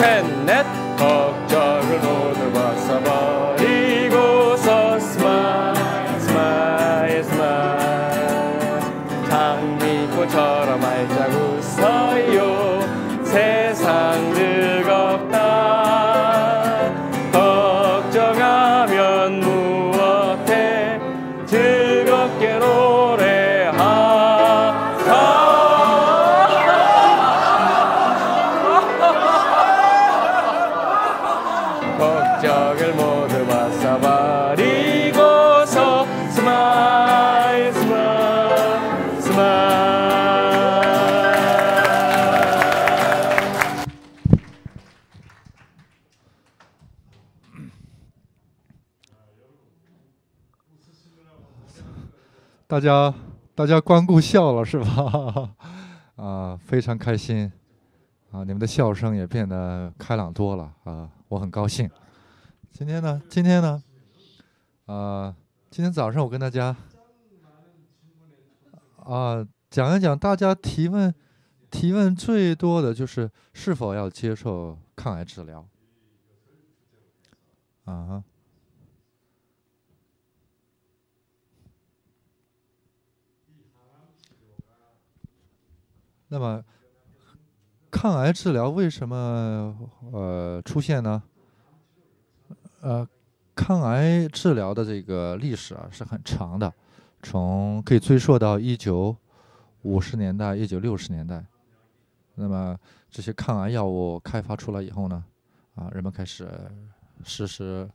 셋넷 더 어. 大家，大家光顾笑了是吧？啊，非常开心，啊，你们的笑声也变得开朗多了啊，我很高兴。今天呢，今天呢，啊，今天早上我跟大家啊讲一讲，大家提问提问最多的就是是否要接受抗癌治疗，啊。那么，抗癌治疗为什么呃出现呢？呃，抗癌治疗的这个历史啊是很长的，从可以追溯到一九五十年代、一九六十年代。那么这些抗癌药物开发出来以后呢，啊，人们开始实施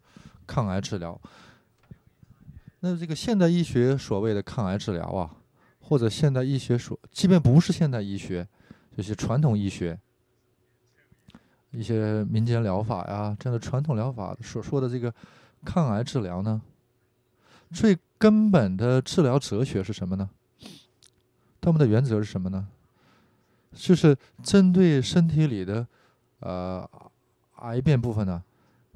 抗癌治疗。那这个现代医学所谓的抗癌治疗啊。或者现代医学所，即便不是现代医学，这些传统医学、一些民间疗法呀，这样的传统疗法所说的这个抗癌治疗呢，最根本的治疗哲学是什么呢？他们的原则是什么呢？就是针对身体里的呃癌变部分呢，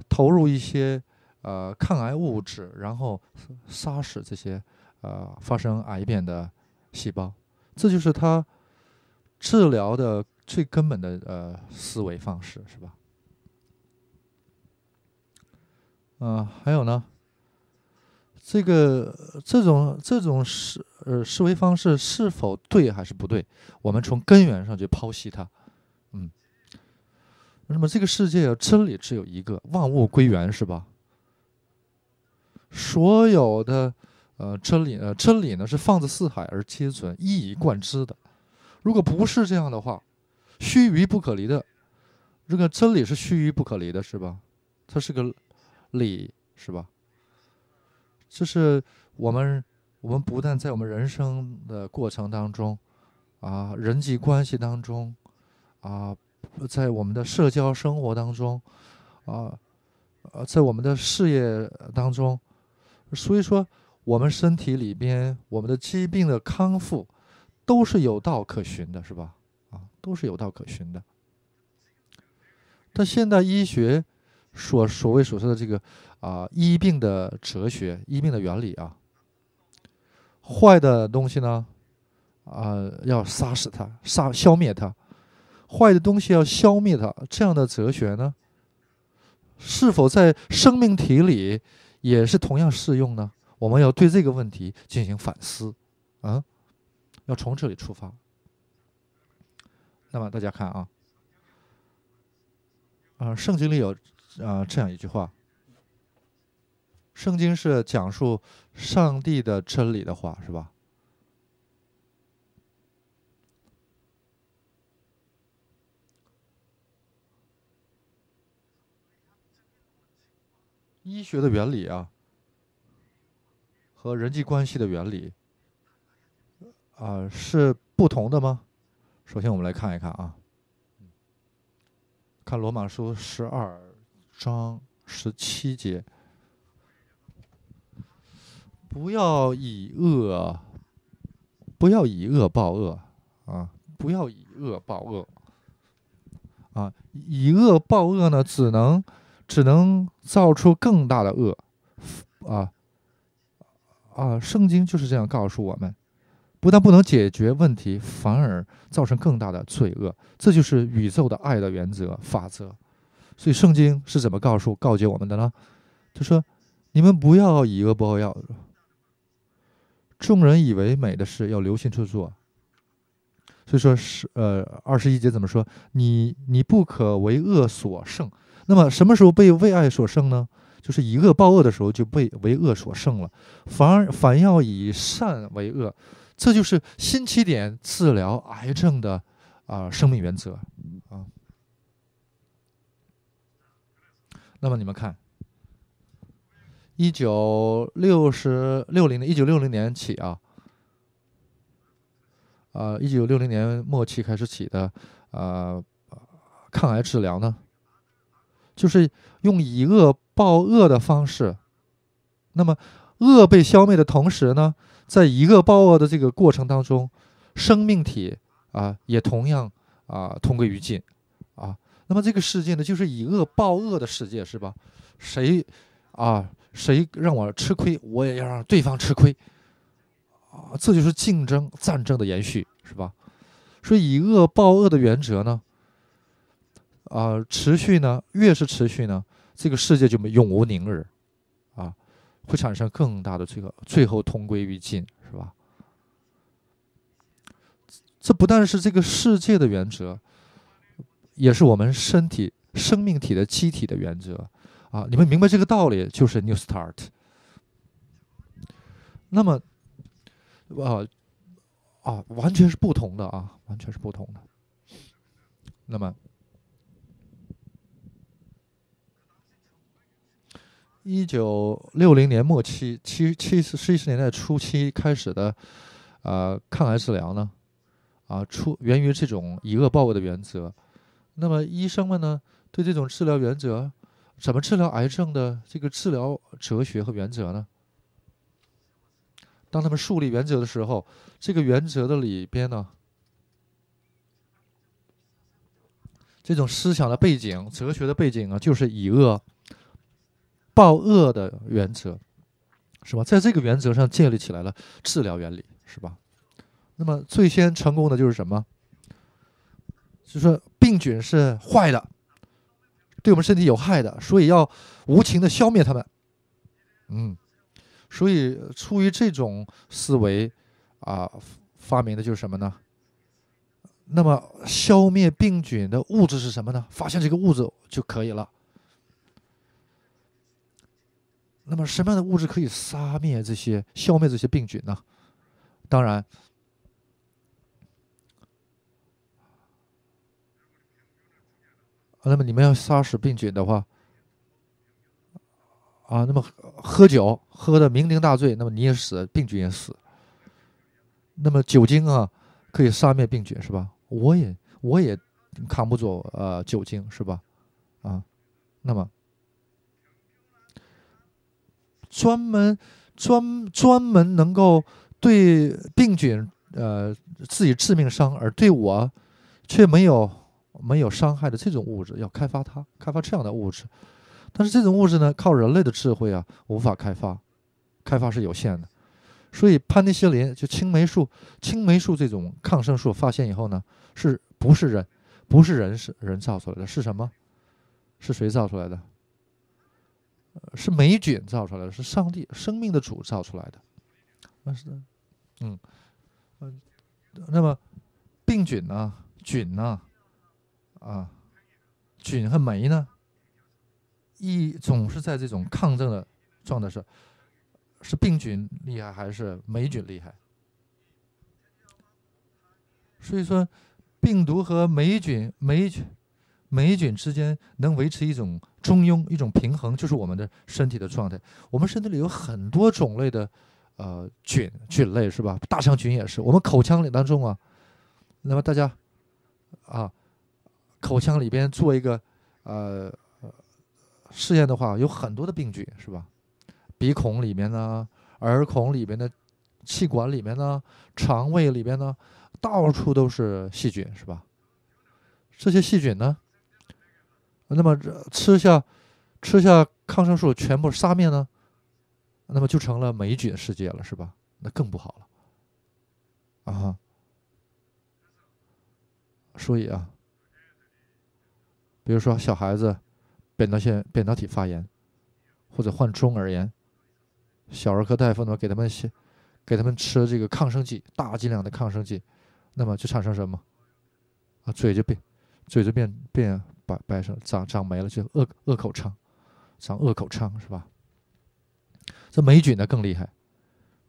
投入一些呃抗癌物质，然后杀死这些呃发生癌变的。细胞，这就是他治疗的最根本的呃思维方式，是吧？嗯，还有呢，这个这种这种思呃思维方式是否对还是不对？我们从根源上去剖析它。嗯，那么这个世界真理只有一个，万物归元，是吧？所有的。呃，真理呃，真理呢是放之四海而皆准、一以贯之的。如果不是这样的话，须臾不可离的，这个真理是须臾不可离的，是吧？它是个理，是吧？这是我们我们不但在我们人生的过程当中啊，人际关系当中啊，在我们的社交生活当中啊，呃，在我们的事业当中，所以说。我们身体里边，我们的疾病的康复，都是有道可循的，是吧？啊，都是有道可循的。但现代医学所所谓所说的这个啊，医病的哲学、医病的原理啊，坏的东西呢，啊，要杀死它，杀消灭它，坏的东西要消灭它，这样的哲学呢，是否在生命体里也是同样适用呢？我们要对这个问题进行反思，啊，要从这里出发。那么大家看啊，啊，圣经里有啊这样一句话，圣经是讲述上帝的真理的话，是吧？医学的原理啊。和人际关系的原理，啊，是不同的吗？首先，我们来看一看啊，看罗马书十二章十七节：不要以恶，不要以恶报恶啊，不要以恶报恶啊，以恶报恶呢，只能只能造出更大的恶啊。啊，圣经就是这样告诉我们，不但不能解决问题，反而造成更大的罪恶。这就是宇宙的爱的原则法则。所以，圣经是怎么告诉告诫我们的呢？他说：“你们不要以恶报恶，众人以为美的事，要留心去做。”所以说是呃，二十一节怎么说？你你不可为恶所胜。那么，什么时候被为爱所胜呢？就是以恶报恶的时候就被为恶所胜了，反而反要以善为恶，这就是新起点治疗癌症的啊生命原则啊。那么你们看，一九六十六零一九六零年起啊，啊一九六零年末期开始起的啊抗癌治疗呢？就是用以恶报恶的方式，那么恶被消灭的同时呢，在以恶报恶的这个过程当中，生命体啊也同样啊同归于尽啊。那么这个世界呢，就是以恶报恶的世界，是吧？谁啊谁让我吃亏，我也要让对方吃亏啊！这就是竞争战争的延续，是吧？所以以恶报恶的原则呢？啊，持续呢？越是持续呢，这个世界就没永无宁日，啊，会产生更大的这个，最后同归于尽，是吧？这不但是这个世界的原则，也是我们身体生命体的机体的原则，啊，你们明白这个道理就是 new start。那么，啊啊，完全是不同的啊，完全是不同的。那么。一九六零年末期，七七十、七十年代初期开始的，呃，抗癌治疗呢，啊，出源于这种以恶报恶的原则。那么，医生们呢，对这种治疗原则，怎么治疗癌症的这个治疗哲学和原则呢？当他们树立原则的时候，这个原则的里边呢，这种思想的背景、哲学的背景啊，就是以恶。报恶的原则是吧？在这个原则上建立起来了治疗原理是吧？那么最先成功的就是什么？就是说病菌是坏的，对我们身体有害的，所以要无情的消灭它们。嗯，所以出于这种思维啊，发明的就是什么呢？那么消灭病菌的物质是什么呢？发现这个物质就可以了。那么什么样的物质可以杀灭这些、消灭这些病菌呢？当然，那么你们要杀死病菌的话，啊，那么喝酒喝的酩酊大醉，那么你也死，病菌也死。那么酒精啊，可以杀灭病菌是吧？我也我也扛不住呃酒精是吧？啊，那么。专门专专门能够对病菌呃自己致命伤，而对我却没有没有伤害的这种物质，要开发它，开发这样的物质。但是这种物质呢，靠人类的智慧啊，无法开发，开发是有限的。所以，潘尼西林就青霉素，青霉素这种抗生素发现以后呢，是不是人？不是人是人造出来的？是什么？是谁造出来的？是霉菌造出来的，是上帝生命的主造出来的。那是的，嗯嗯，那么病菌呢？菌呢？啊，菌和霉呢？一总是在这种抗争的状态是，是病菌厉害还是霉菌厉害？所以说，病毒和霉菌，霉菌。霉菌之间能维持一种中庸、一种平衡，就是我们的身体的状态。我们身体里有很多种类的，呃，菌菌类是吧？大肠菌也是。我们口腔里当中啊，那么大家，啊，口腔里边做一个，呃，试验的话，有很多的病菌是吧？鼻孔里面呢，耳孔里面的，气管里面呢，肠胃里面呢，到处都是细菌是吧？这些细菌呢？那么吃下吃下抗生素全部杀灭呢，那么就成了霉菌世界了，是吧？那更不好了啊！所以啊，比如说小孩子扁桃腺扁桃体发炎或者患中耳炎，小儿科大夫呢给他们给给他们吃这个抗生素大剂量的抗生素，那么就产生什么啊？嘴就变，嘴就变变。白白上长长没了，就恶恶口疮，长恶口疮是吧？这霉菌呢更厉害，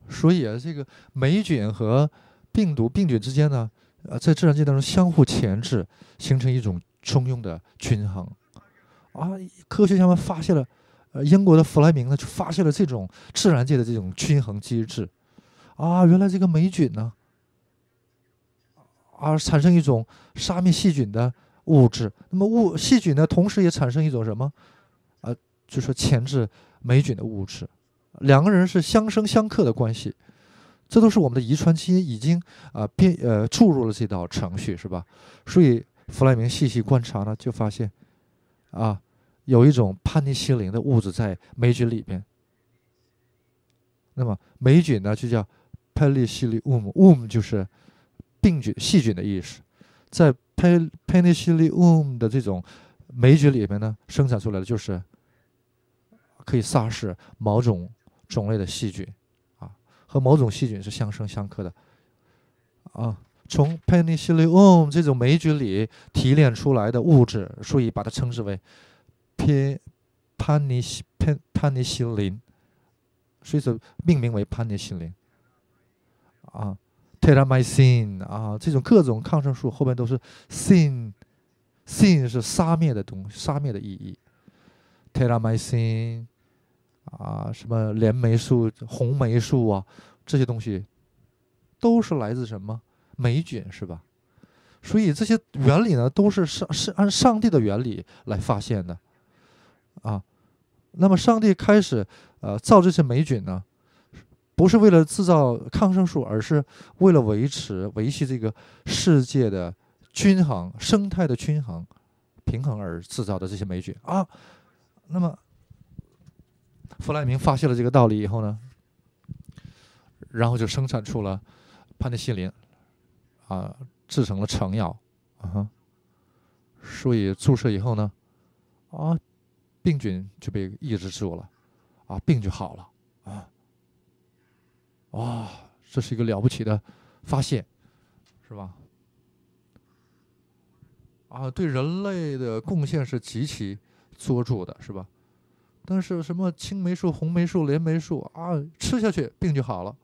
所以啊，这个霉菌和病毒病菌之间呢，呃，在自然界当中相互钳制，形成一种中庸的均衡。啊，科学家们发现了，呃，英国的弗莱明呢，就发现了这种自然界的这种均衡机制。啊，原来这个霉菌呢，啊，产生一种杀灭细菌的。物质，那么物细菌呢，同时也产生一种什么，呃，就说前置霉菌的物质，两个人是相生相克的关系，这都是我们的遗传基因已经啊变呃注入了这道程序是吧？所以弗莱明细细观察呢，就发现啊有一种潘尼西林的物质在霉菌里边，那么霉菌呢就叫 p e c i l l o o m u o m 就是病菌细菌的意思。在潘 l 尼西林 m 的这种霉菌里面呢，生产出来的就是可以杀死某种种类的细菌，啊，和某种细菌是相生相克的，啊，从 l 尼西林 m 这种霉菌里提炼出来的物质，所以把它称之为 i 潘尼潘尼 i 林，所以说命名为潘尼 i 林，啊。t e r r a m y c i n 啊，这种各种抗生素后边都是 s i n s i n 是杀灭的东，杀灭的意义。t e r r a m y c i n 啊，什么链霉素、红霉素啊，这些东西都是来自什么？霉菌是吧？所以这些原理呢，都是上是按上帝的原理来发现的啊。那么上帝开始呃造这些霉菌呢？不是为了制造抗生素，而是为了维持、维系这个世界的均衡、生态的均衡平衡而制造的这些霉菌啊。那么，弗莱明发现了这个道理以后呢，然后就生产出了潘尼西林啊，制成了成药啊，所以注射以后呢，啊，病菌就被抑制住了，啊，病就好了啊。哇，这是一个了不起的发现，是吧？啊，对人类的贡献是极其卓著的，是吧？但是什么青霉素、红霉素、连霉素啊，吃下去病就好了。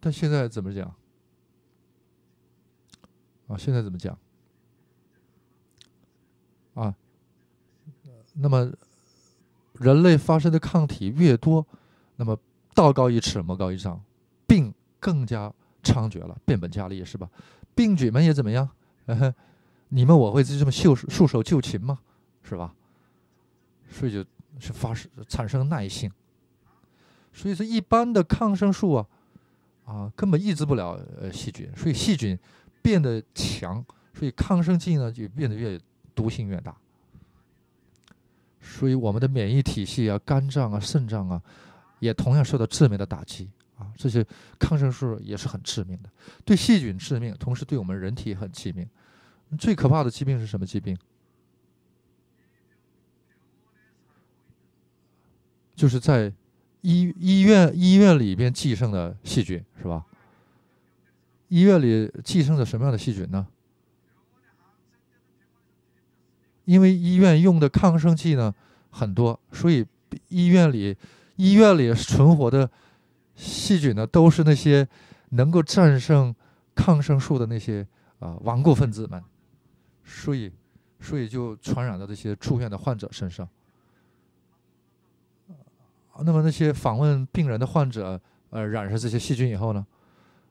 但现在怎么讲？啊，现在怎么讲？啊，那么人类发生的抗体越多。那么，道高一尺，魔高一丈，病更加猖獗了，变本加厉，是吧？病菌们也怎么样？你们我会就这么束束手就擒吗？是吧？所以就是发生产生耐性，所以说一般的抗生素啊啊根本抑制不了呃细菌，所以细菌变得强，所以抗生素呢就变得越毒性越大，所以我们的免疫体系啊、肝脏啊、肾脏啊。也同样受到致命的打击啊！这些抗生素也是很致命的，对细菌致命，同时对我们人体也很致命。最可怕的疾病是什么疾病？就是在医医院医院里边寄生的细菌，是吧？医院里寄生的什么样的细菌呢？因为医院用的抗生素呢很多，所以医院里。医院里存活的细菌呢，都是那些能够战胜抗生素的那些啊顽固分子们，所以，所以就传染到这些住院的患者身上。那么那些访问病人的患者，呃，染上这些细菌以后呢，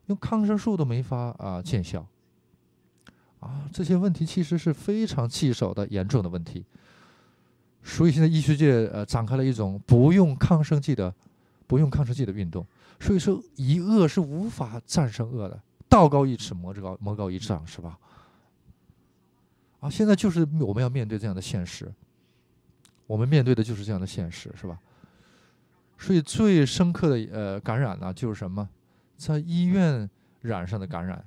用抗生素都没法啊见效。啊，这些问题其实是非常棘手的严重的问题。所以现在医学界呃展开了一种不用抗生素的，不用抗生素的运动。所以说，以恶是无法战胜恶的，道高一尺，魔之高，魔高一丈，是吧？啊，现在就是我们要面对这样的现实，我们面对的就是这样的现实，是吧？所以最深刻的呃感染呢，就是什么，在医院染上的感染，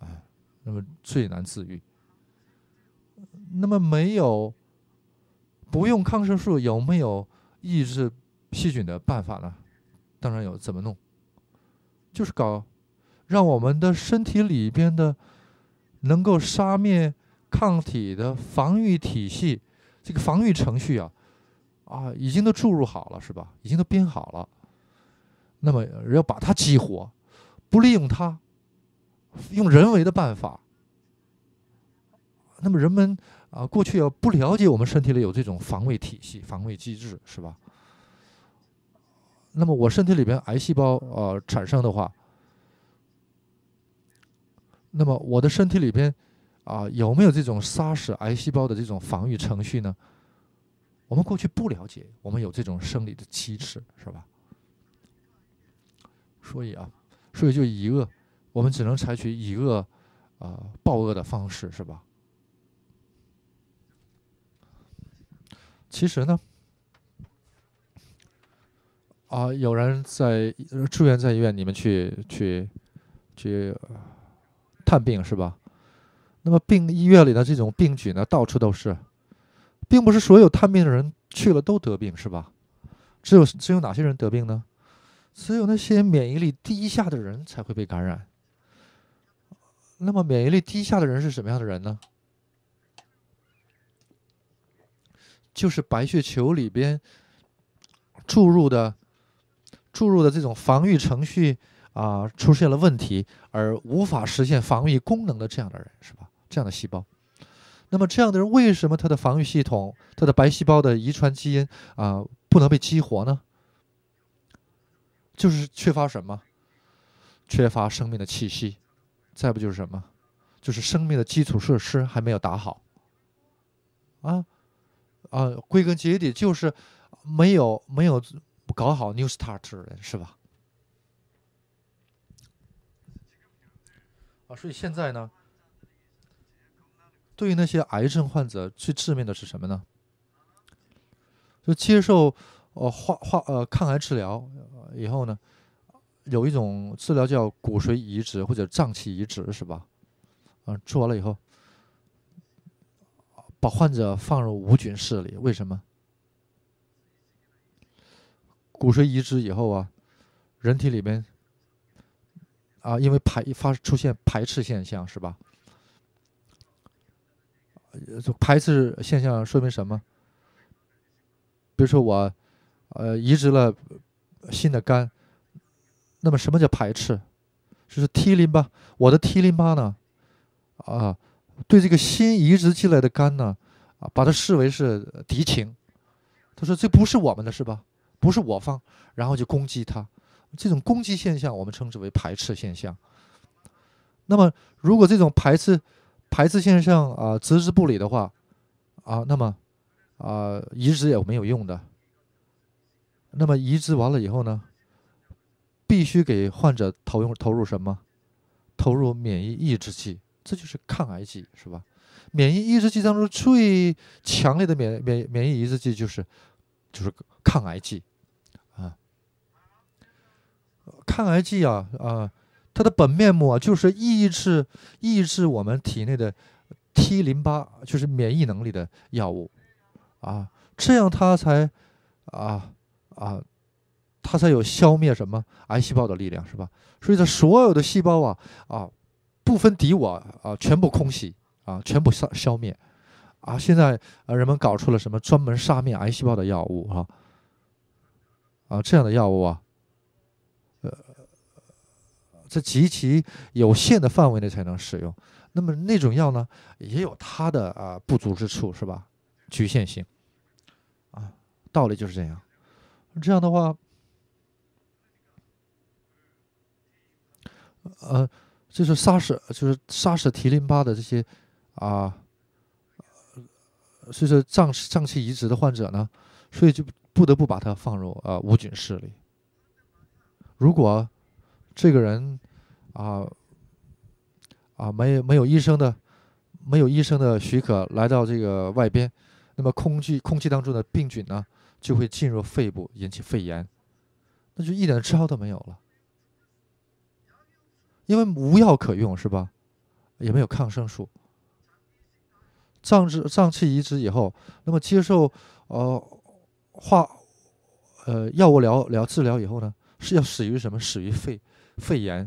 啊，那么最难治愈，那么没有。不用抗生素有没有抑制细菌的办法呢？当然有，怎么弄？就是搞让我们的身体里边的能够杀灭抗体的防御体系，这个防御程序啊，啊，已经都注入好了是吧？已经都编好了。那么要把它激活，不利用它，用人为的办法。那么人们。啊，过去要不了解我们身体里有这种防卫体系、防卫机制，是吧？那么我身体里边癌细胞啊产生的话，那么我的身体里边啊有没有这种杀死癌细胞的这种防御程序呢？我们过去不了解，我们有这种生理的机制，是吧？所以啊，所以就以恶，我们只能采取以恶啊报恶的方式，是吧？其实呢，啊，有人在住院在医院，你们去去去探病是吧？那么病医院里的这种病菌呢，到处都是，并不是所有探病的人去了都得病是吧？只有只有哪些人得病呢？只有那些免疫力低下的人才会被感染。那么免疫力低下的人是什么样的人呢？就是白血球里边注入的注入的这种防御程序啊，出现了问题，而无法实现防御功能的这样的人是吧？这样的细胞。那么这样的人为什么他的防御系统、他的白细胞的遗传基因啊不能被激活呢？就是缺乏什么？缺乏生命的气息。再不就是什么？就是生命的基础设施还没有打好啊。啊，归根结底就是没有没有搞好 new start 的人，是吧？啊，所以现在呢，对于那些癌症患者，最致命的是什么呢？就接受呃化化呃抗癌治疗以后呢，有一种治疗叫骨髓移植或者脏器移植，是吧？嗯，做完了以后。把患者放入无菌室里，为什么？骨髓移植以后啊，人体里面啊，因为排发出现排斥现象，是吧？排斥现象说明什么？比如说我呃移植了新的肝，那么什么叫排斥？就是 T 淋巴，我的 T 淋巴呢啊？对这个新移植进来的肝呢，啊，把它视为是敌情，他说这不是我们的是吧？不是我方，然后就攻击他，这种攻击现象我们称之为排斥现象。那么如果这种排斥排斥现象啊置之不理的话，啊，那么啊移植也没有用的。那么移植完了以后呢，必须给患者投用投入什么？投入免疫抑制剂。这就是抗癌剂，是吧？免疫抑制剂当中最强烈的免免免疫抑制剂就是，就是抗癌剂，啊，抗癌剂啊啊，它的本面目啊就是抑制抑制我们体内的 T 淋巴，就是免疫能力的药物，啊，这样它才啊啊，它才有消灭什么癌细胞的力量，是吧？所以它所有的细胞啊啊。不分敌我啊，全部空袭啊，全部消消灭啊！现在啊，人们搞出了什么专门杀灭癌细胞的药物啊？啊，这样的药物啊，呃，在极其有限的范围内才能使用。那么那种药呢，也有它的啊不足之处，是吧？局限性啊，道理就是这样。这样的话，呃。就是杀死，就是杀死提淋巴的这些，啊，所以说脏脏器移植的患者呢，所以就不得不把它放入呃无菌室里。如果这个人啊啊没有没有医生的没有医生的许可来到这个外边，那么空气空气当中的病菌呢就会进入肺部引起肺炎，那就一点治疗都没有了。因为无药可用是吧？也没有抗生素。脏置脏器移植以后，那么接受呃化呃药物疗疗治疗以后呢，是要死于什么？死于肺肺炎，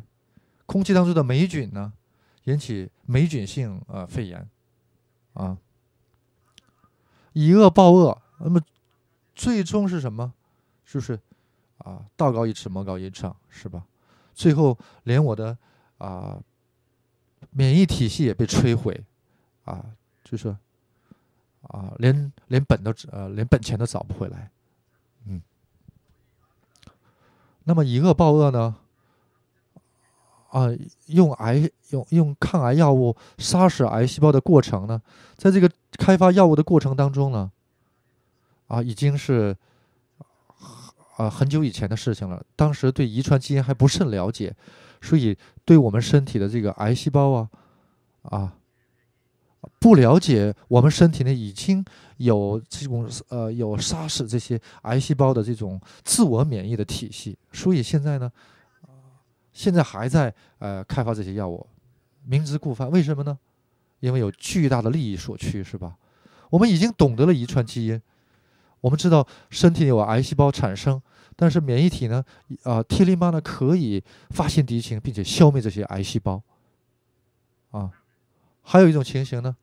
空气当中的霉菌呢，引起霉菌性呃肺炎，啊，以恶报恶，那么最终是什么？就是啊？道高一尺，魔高一丈，是吧？最后连我的。啊，免疫体系也被摧毁，啊，就是，啊，连连本都呃连本钱都找不回来，嗯，那么以恶报恶呢？啊，用癌用用抗癌药物杀死癌细胞的过程呢，在这个开发药物的过程当中呢，啊，已经是。啊，很久以前的事情了。当时对遗传基因还不甚了解，所以对我们身体的这个癌细胞啊啊，不了解我们身体内已经有这种呃有杀死这些癌细胞的这种自我免疫的体系。所以现在呢，现在还在呃开发这些药物，明知故犯，为什么呢？因为有巨大的利益所趋，是吧？我们已经懂得了遗传基因，我们知道身体有癌细胞产生。但是免疫体呢，啊，T 淋巴呢可以发现敌情，并且消灭这些癌细胞。啊，还有一种情形呢，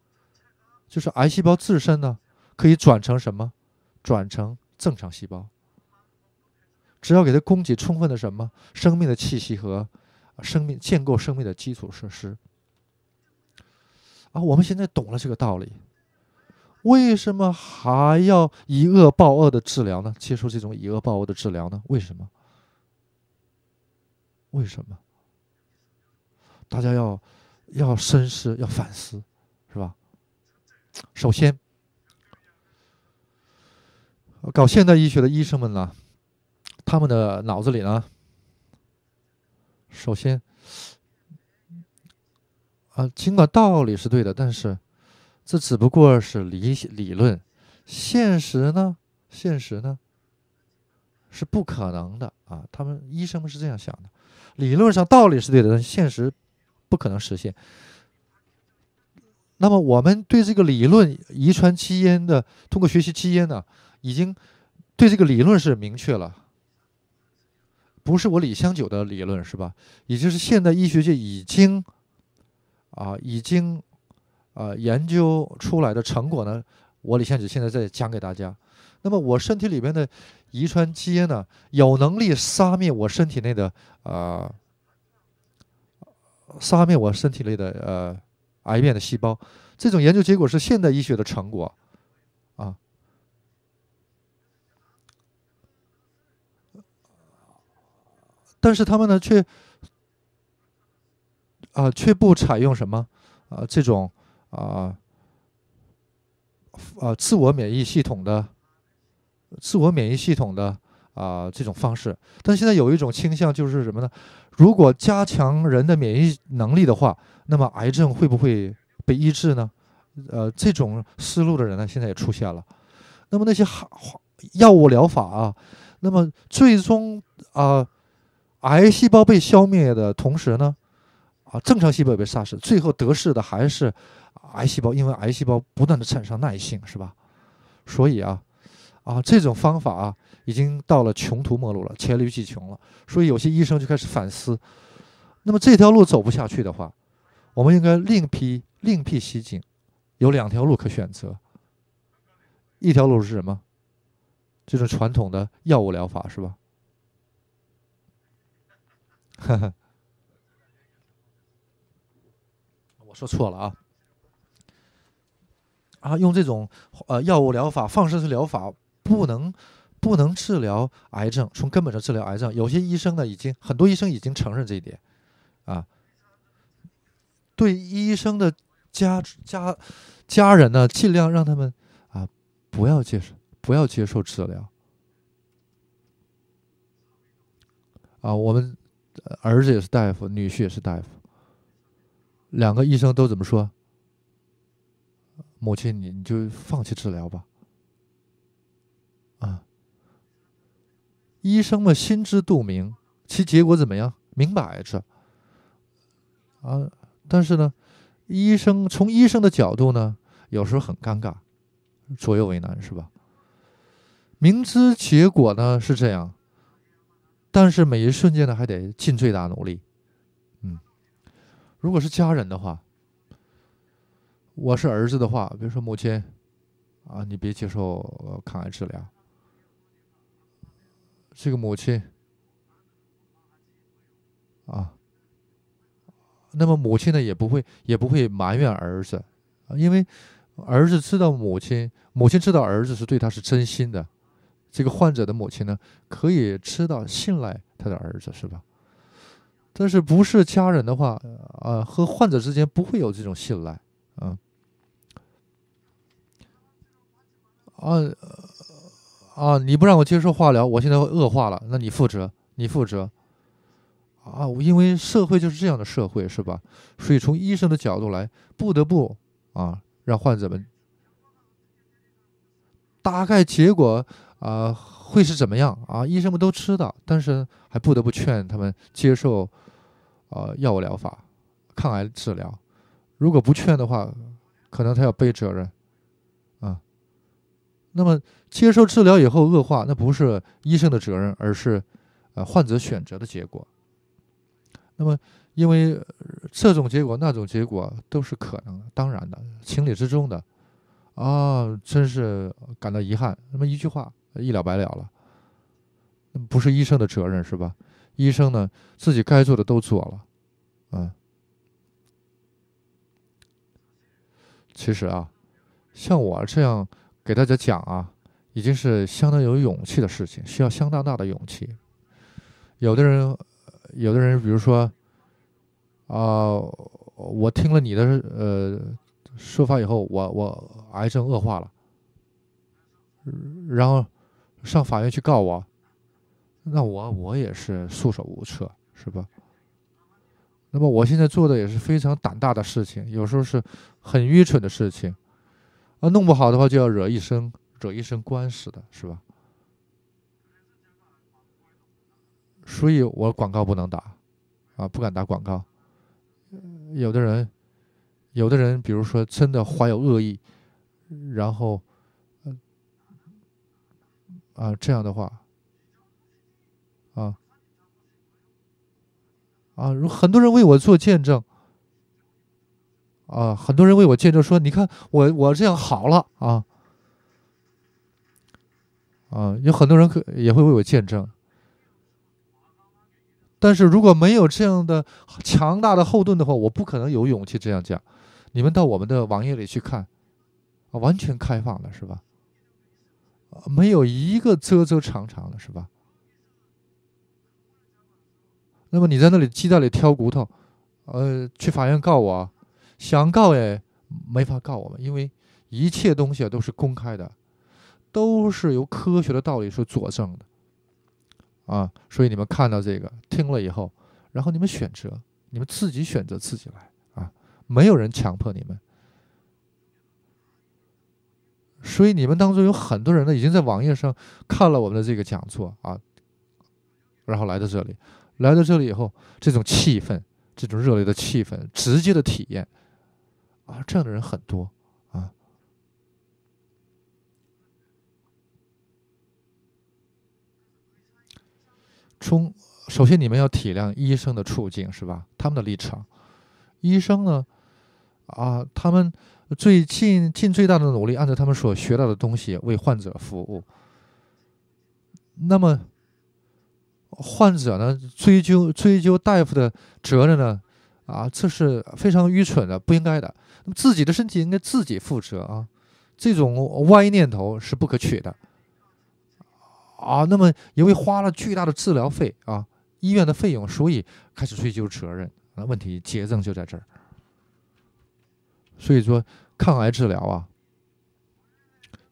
就是癌细胞自身呢可以转成什么？转成正常细胞。只要给它供给充分的什么生命的气息和生命建构生命的基础设施。啊，我们现在懂了这个道理。为什么还要以恶报恶的治疗呢？接受这种以恶报恶的治疗呢？为什么？为什么？大家要要深思，要反思，是吧？首先，搞现代医学的医生们呢，他们的脑子里呢，首先啊，尽管道理是对的，但是。这只不过是理理论，现实呢？现实呢？是不可能的啊！他们医生们是这样想的，理论上道理是对的，但现实不可能实现。那么我们对这个理论，遗传基因的，通过学习基因呢，已经对这个理论是明确了，不是我李香九的理论是吧？也就是现代医学界已经啊，已经。啊，研究出来的成果呢？我李先举现在在讲给大家。那么我身体里面的遗传基因呢，有能力杀灭我身体内的啊，杀灭我身体内的呃癌变的细胞。这种研究结果是现代医学的成果啊，但是他们呢却啊，却不采用什么啊这种。啊，呃，自我免疫系统的，自我免疫系统的啊，这种方式。但现在有一种倾向就是什么呢？如果加强人的免疫能力的话，那么癌症会不会被医治呢？呃，这种思路的人呢，现在也出现了。那么那些哈，药物疗法啊，那么最终啊，癌细胞被消灭的同时呢？啊，正常细胞也被杀死，最后得势的还是癌细胞，因为癌细胞不断的产生耐性，是吧？所以啊，啊，这种方法啊，已经到了穷途末路了，黔驴技穷了。所以有些医生就开始反思，那么这条路走不下去的话，我们应该另辟另辟蹊径，有两条路可选择。一条路是什么？就是传统的药物疗法，是吧？哈哈。我说错了啊！啊，用这种呃药物疗法、放射治疗法不能不能治疗癌症，从根本上治疗癌症。有些医生呢，已经很多医生已经承认这一点啊。对医生的家家家人呢，尽量让他们啊不要接受不要接受治疗啊。我们儿子也是大夫，女婿也是大夫。两个医生都怎么说？母亲，你你就放弃治疗吧。啊，医生们心知肚明，其结果怎么样？明摆着。啊，但是呢，医生从医生的角度呢，有时候很尴尬，左右为难，是吧？明知结果呢是这样，但是每一瞬间呢，还得尽最大努力。如果是家人的话，我是儿子的话，比如说母亲啊，你别接受抗癌治疗。这个母亲啊，那么母亲呢也不会也不会埋怨儿子，因为儿子知道母亲，母亲知道儿子是对他是真心的。这个患者的母亲呢，可以知道信赖他的儿子，是吧？但是不是家人的话，啊，和患者之间不会有这种信赖，啊，啊啊！你不让我接受化疗，我现在恶化了，那你负责，你负责，啊！因为社会就是这样的社会，是吧？所以从医生的角度来，不得不啊，让患者们大概结果啊会是怎么样啊？医生们都知道，但是还不得不劝他们接受。啊，药物疗法、抗癌治疗，如果不劝的话，可能他要背责任啊。那么接受治疗以后恶化，那不是医生的责任，而是呃患者选择的结果。那么因为这种结果、那种结果都是可能、当然的、情理之中的啊，真是感到遗憾。那么一句话，一了百了了，不是医生的责任，是吧？医生呢，自己该做的都做了，嗯。其实啊，像我这样给大家讲啊，已经是相当有勇气的事情，需要相当大的勇气。有的人，有的人，比如说啊，我听了你的呃说法以后，我我癌症恶化了，然后上法院去告我。那我我也是束手无策，是吧？那么我现在做的也是非常胆大的事情，有时候是很愚蠢的事情啊，弄不好的话就要惹一身惹一身官司的，是吧？所以我广告不能打啊，不敢打广告。有的人，有的人，比如说真的怀有恶意，然后，嗯，啊这样的话。啊，啊，很多人为我做见证，啊，很多人为我见证，说你看我我这样好了啊，啊，有很多人可也会为我见证，但是如果没有这样的强大的后盾的话，我不可能有勇气这样讲。你们到我们的网页里去看，完全开放了，是吧？没有一个遮遮藏藏的，是吧？那么你在那里鸡蛋里挑骨头，呃，去法院告我，想告也没法告我们，因为一切东西啊都是公开的，都是由科学的道理所佐证的，啊，所以你们看到这个，听了以后，然后你们选择，你们自己选择自己来啊，没有人强迫你们，所以你们当中有很多人呢，已经在网页上看了我们的这个讲座啊，然后来到这里。来到这里以后，这种气氛，这种热烈的气氛，直接的体验，啊，这样的人很多啊。冲，首先，你们要体谅医生的处境，是吧？他们的立场，医生呢？啊，他们最尽尽最大的努力，按照他们所学到的东西为患者服务。那么。患者呢追究追究大夫的责任呢，啊，这是非常愚蠢的，不应该的。那么自己的身体应该自己负责啊，这种歪念头是不可取的，啊，那么因为花了巨大的治疗费啊，医院的费用，所以开始追究责任，那问题结症就在这儿。所以说，抗癌治疗啊，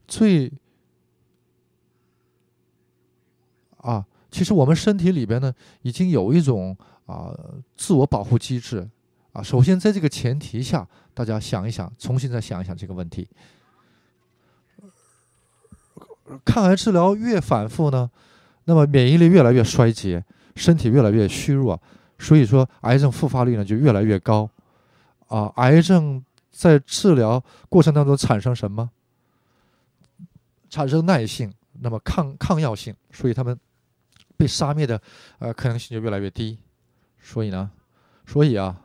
最，啊。其实我们身体里边呢，已经有一种啊自我保护机制啊。首先，在这个前提下，大家想一想，重新再想一想这个问题。抗癌治疗越反复呢，那么免疫力越来越衰竭，身体越来越虚弱，所以说癌症复发率呢就越来越高啊。癌症在治疗过程当中产生什么？产生耐性，那么抗抗药性，所以他们。被杀灭的，呃，可能性就越来越低，所以呢，所以啊，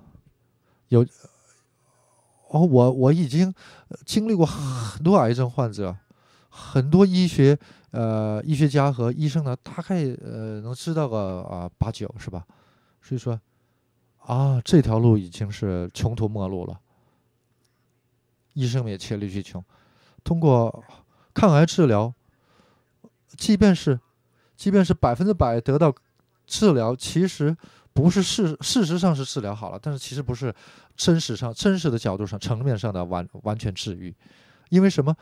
有，哦，我我已经经历过很多癌症患者，很多医学呃医学家和医生呢，大概呃能知道个啊八九是吧？所以说啊，这条路已经是穷途末路了。医生们也黔驴技穷，通过抗癌治疗，即便是。即便是百分之百得到治疗，其实不是事，事实上是治疗好了，但是其实不是真实上、真实的角度上、层面上的完完全治愈，因为什么？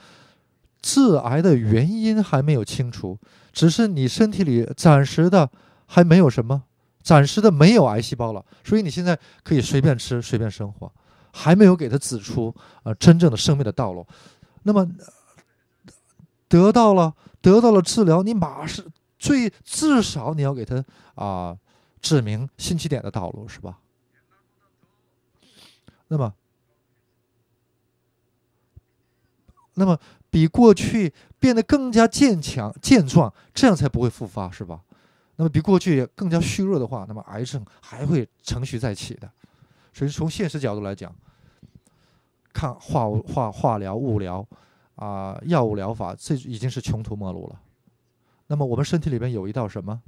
致癌的原因还没有清除，只是你身体里暂时的还没有什么，暂时的没有癌细胞了，所以你现在可以随便吃、随便生活，还没有给他指出啊真正的生命的道路。那么得到了得到了治疗，你马上。最至少你要给他啊指明新起点的道路，是吧？那么，那么比过去变得更加健强健壮，这样才不会复发，是吧？那么比过去更加虚弱的话，那么癌症还会乘虚再起的。所以从现实角度来讲，看化化化疗、物疗啊药物疗法，这已经是穷途末路了。那么我们身体里边有一道什么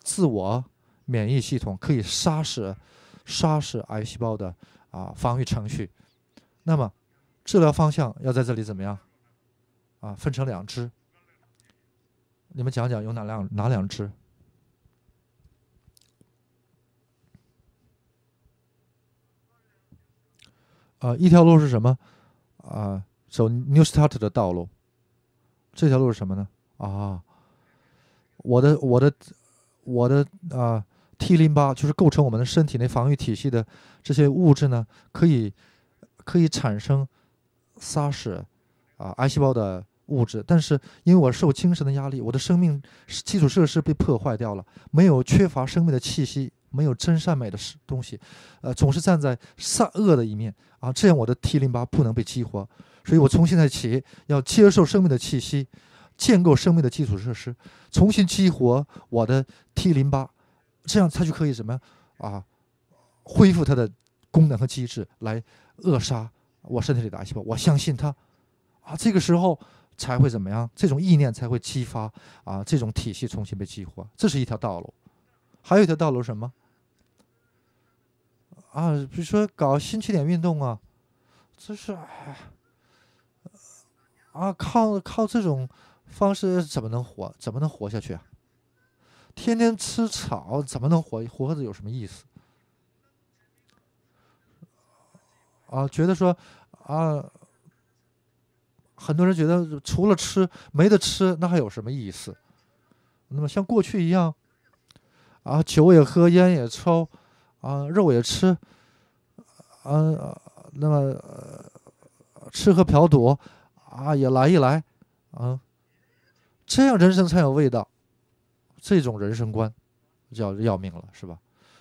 自我免疫系统可以杀死杀死癌细胞的啊防御程序。那么治疗方向要在这里怎么样啊？分成两支，你们讲讲有哪两哪两支？啊，一条路是什么啊？走 New Start 的道路，这条路是什么呢？啊？我的我的我的啊 T 淋巴就是构成我们的身体内防御体系的这些物质呢，可以可以产生杀死啊癌细胞的物质。但是因为我受精神的压力，我的生命基础设施被破坏掉了，没有缺乏生命的气息，没有真善美的事东西，呃，总是站在善恶的一面啊，这样我的 T 淋巴不能被激活。所以我从现在起要接受生命的气息。建构生命的基础设施，重新激活我的 T 淋巴，这样它就可以什么啊？恢复它的功能和机制，来扼杀我身体里的癌细胞。我相信它啊，这个时候才会怎么样？这种意念才会激发啊，这种体系重新被激活。这是一条道路，还有一条道路什么？啊，比如说搞新起点运动啊，这是哎，啊，靠靠这种。方式怎么能活？怎么能活下去啊？天天吃草怎么能活？活着有什么意思？啊，觉得说啊，很多人觉得除了吃没得吃，那还有什么意思？那么像过去一样啊，酒也喝，烟也抽，啊，肉也吃，啊，那么吃喝嫖赌啊也来一来，啊。这样人生才有味道，这种人生观就要要命了，是吧？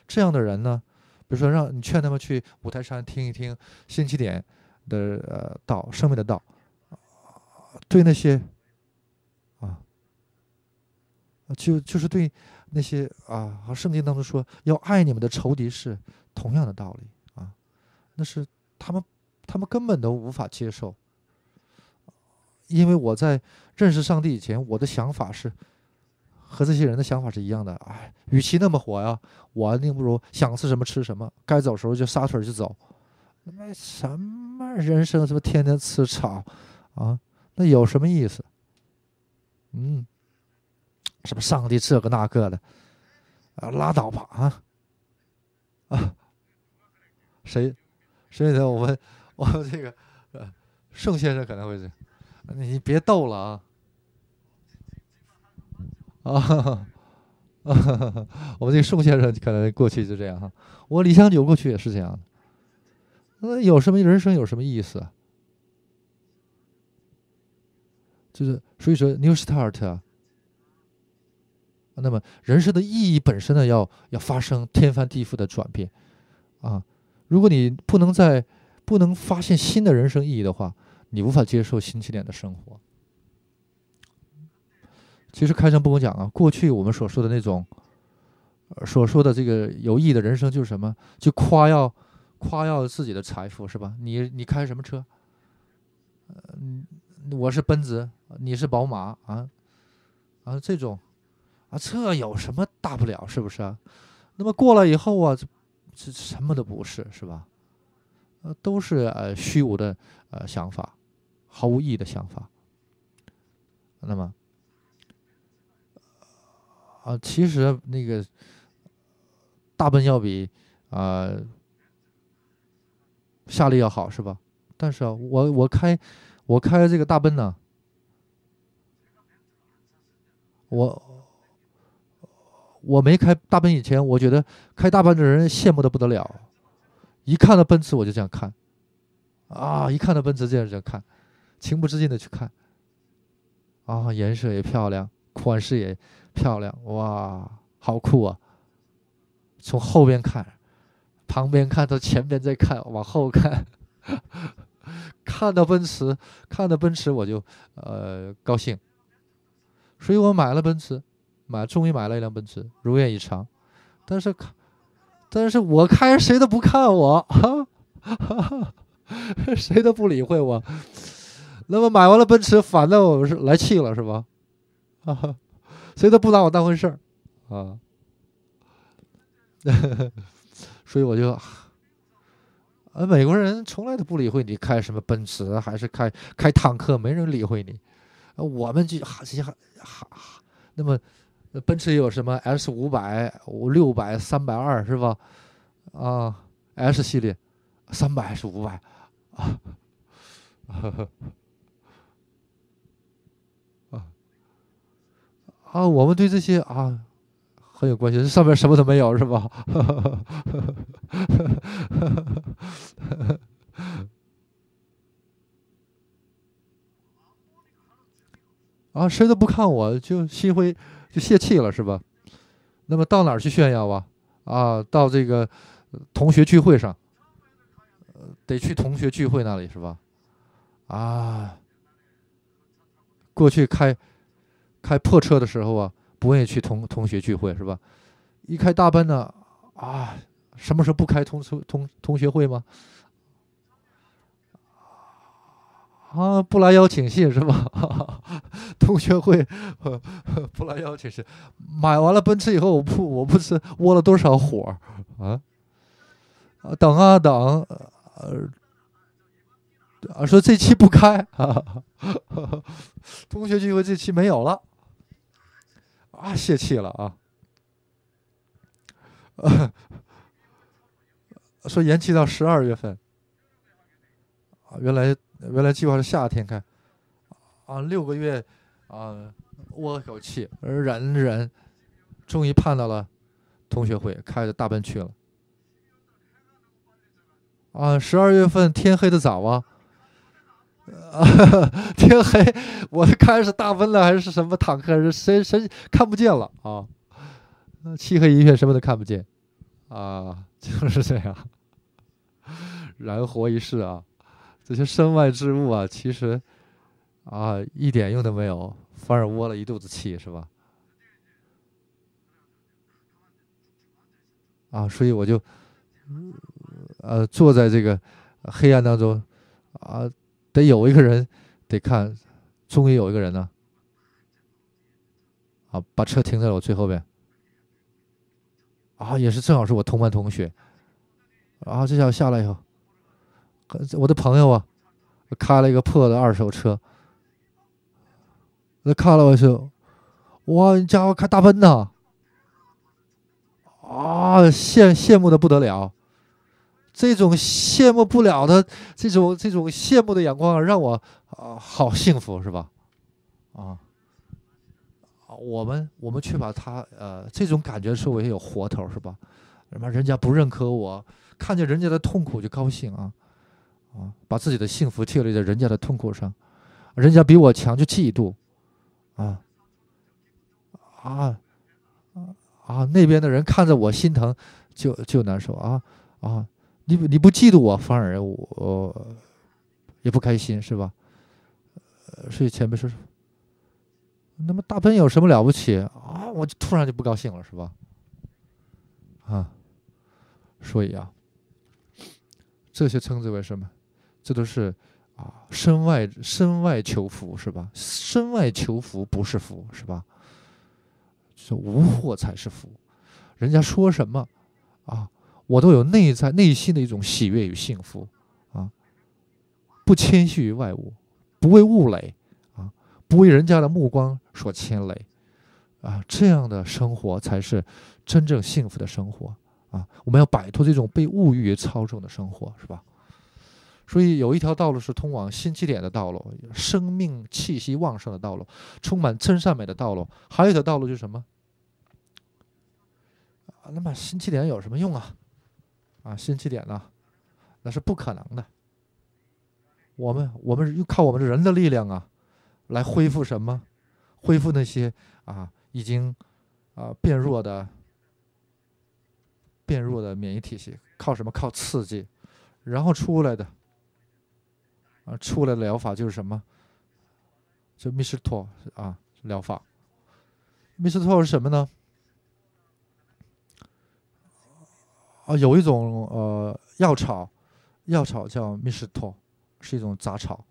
这样的人呢，比如说让你劝他们去五台山听一听新起点的呃道，生命的道，对那些啊，就就是对那些啊，圣经当中说要爱你们的仇敌是同样的道理啊，那是他们他们根本都无法接受。因为我在认识上帝以前，我的想法是和这些人的想法是一样的。哎，与其那么活呀，我宁不如想吃什么吃什么，该走时候就撒腿就走。那什么人生什么天天吃草啊，那有什么意思？嗯，什么上帝这个那个的啊，拉倒吧啊啊！谁？所以呢，我们我们这个呃，盛先生可能会是。你别逗了啊！啊，我们这个宋先生可能过去就这样哈，我李湘九过去也是这样的。那有什么人生有什么意思？就是所以说，new start 那么，人生的意义本身呢，要要发生天翻地覆的转变啊！如果你不能在不能发现新的人生意义的话，你无法接受新起点的生活。其实开诚布公讲啊，过去我们所说的那种，所说的这个有意义的人生就是什么？就夸耀，夸耀自己的财富是吧？你你开什么车？嗯，我是奔驰，你是宝马啊，啊这种啊，这有什么大不了是不是啊？那么过了以后啊，这什么都不是是吧？呃，都是呃虚无的呃想法。毫无意义的想法。那么，啊，其实那个大奔要比啊夏利要好是吧？但是啊，我我开我开这个大奔呢，我我没开大奔以前，我觉得开大奔的人羡慕的不得了。一看到奔驰，我就这样看，啊，一看到奔驰，这样这样看。情不自禁的去看，啊，颜色也漂亮，款式也漂亮，哇，好酷啊！从后边看，旁边看，到前边再看，往后看，看到奔驰，看到奔驰，我就呃高兴，所以我买了奔驰，买，终于买了一辆奔驰，如愿以偿。但是看，但是我开，谁都不看我，谁都不理会我。那么买完了奔驰，反倒我是来气了，是吧？所以他不拿我当回事儿啊，所以我就啊，美国人从来都不理会你开什么奔驰，还是开开坦克，没人理会你。啊、我们就哈哈哈，那么奔驰有什么 S 五百、五六百、三百二是吧？啊，S 系列三百还是五百啊？呵呵。啊，我们对这些啊很有关系。这上面什么都没有，是吧？啊，谁都不看我，就心灰，就泄气了，是吧？那么到哪儿去炫耀啊？啊，到这个同学聚会上，得去同学聚会那里，是吧？啊，过去开。开破车的时候啊，不愿意去同同学聚会是吧？一开大奔呢，啊，什么时候不开同同同同学会吗？啊，不来邀请信是吧？同学会 不来邀请信，买完了奔驰以后，我不我不知窝了多少火啊！啊，等啊等，啊说这期不开，同学聚会这期没有了。啊，泄气了啊！说延期到十二月份啊，原来原来计划是夏天开啊，六个月啊，窝口气，忍忍，终于盼到了同学会，开着大奔去了啊，十二月份天黑的早啊。啊！天黑，我开是大奔了还是什么坦克？是谁谁看不见了啊？漆黑一片，什么都看不见啊！就是这样，人活一世啊，这些身外之物啊，其实啊一点用都没有，反而窝了一肚子气，是吧？啊，所以我就呃坐在这个黑暗当中啊。得有一个人，得看，终于有一个人呢。啊，把车停在我最后边。啊，也是正好是我同班同学。啊，这下下来以后，我的朋友啊，开了一个破的二手车。那看了我说：“哇，你家伙开大奔呐！啊，羡羡慕的不得了。这种羡慕不了的，这种这种羡慕的眼光，让我啊好幸福，是吧？啊啊，我们我们去把他呃，这种感觉说我也有活头，是吧？什么人家不认可我，看见人家的痛苦就高兴啊啊，把自己的幸福建立在人家的痛苦上，人家比我强就嫉妒啊啊啊，那边的人看着我心疼，就就难受啊啊。你你不嫉妒我，反而我也不开心，是吧？所以前辈说：“那么大奔有什么了不起啊？”我就突然就不高兴了，是吧？啊，所以啊，这些称之为什么？这都是啊，身外身外求福，是吧？身外求福不是福，是吧？说无祸才是福，人家说什么啊？我都有内在内心的一种喜悦与幸福，啊，不谦虚于外物，不为物累，啊，不为人家的目光所牵累，啊，这样的生活才是真正幸福的生活，啊，我们要摆脱这种被物欲操纵的生活，是吧？所以有一条道路是通往新起点的道路，生命气息旺盛的道路，充满真善美的道路，还有一条道路就是什么？那么新起点有什么用啊？啊，新起点呢？那是不可能的。我们，我们靠我们人的力量啊，来恢复什么？恢复那些啊已经啊变弱的、变弱的免疫体系。靠什么？靠刺激，然后出来的啊出来的疗法就是什么？就 t o 托啊疗法。t o 托是什么呢？啊，有一种呃药草，药草叫 m i s 实托，是一种杂草。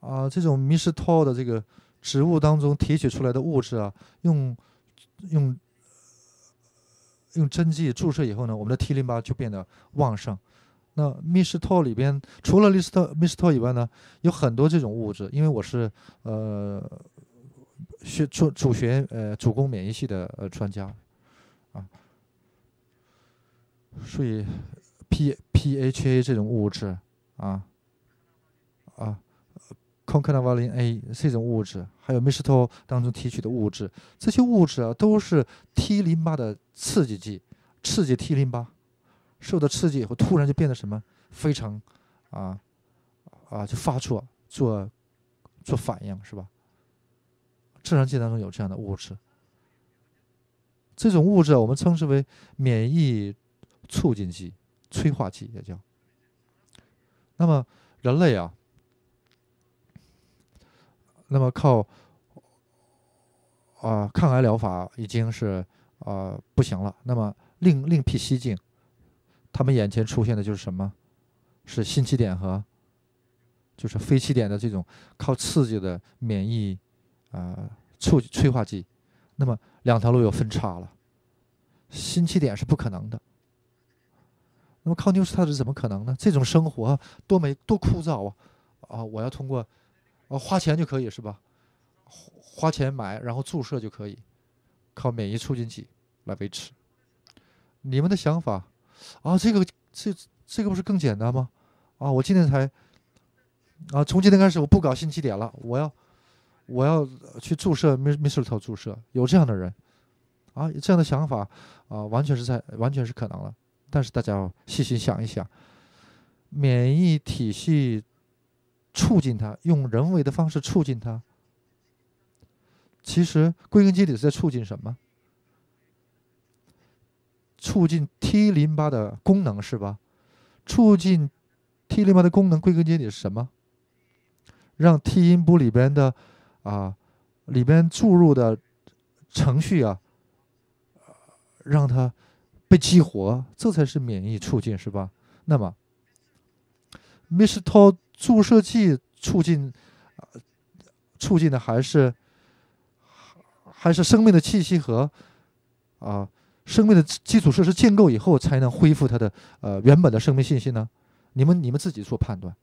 啊，这种 m i s 实托的这个植物当中提取出来的物质啊，用用用针剂注射以后呢，我们的 T 淋巴就变得旺盛。那 m i s 实托里边除了 i s 密 m i s 实托以外呢，有很多这种物质，因为我是呃。学主主学呃主攻免疫系的呃专家，啊，所以 P P H A 这种物质啊啊 Concanavalin A 这种物质，还有 Mistle 当中提取的物质，这些物质啊都是 T 淋巴的刺激剂，刺激 T 淋巴受到刺激以后，突然就变得什么非常啊啊就发作做做反应是吧？自然界当中有这样的物质，这种物质我们称之为免疫促进剂、催化剂也叫。那么人类啊，那么靠啊抗癌疗法已经是啊不行了，那么另另辟蹊径，他们眼前出现的就是什么？是新起点和就是非起点的这种靠刺激的免疫。啊，促催化剂，那么两条路有分叉了。新起点是不可能的。那么靠斯射是怎么可能呢？这种生活多没多枯燥啊！啊，我要通过啊花钱就可以是吧？花钱买，然后注射就可以，靠免疫促进剂来维持。你们的想法啊，这个这这个不是更简单吗？啊，我今天才啊，从今天开始我不搞新起点了，我要。我要去注射，没没 t 就注射，有这样的人啊，有这样的想法啊，完全是在，完全是可能了。但是大家要细心想一想，免疫体系促进它，用人为的方式促进它，其实归根结底是在促进什么？促进 T 淋巴的功能是吧？促进 T 淋巴的功能，归根结底是什么？让 T 阴部里边的。啊，里边注入的程序啊，让它被激活，这才是免疫促进，是吧？那么，Mr. 注射剂促进促进的还是还是生命的气息和啊生命的基础设施建构以后，才能恢复它的呃原本的生命信息呢？你们你们自己做判断，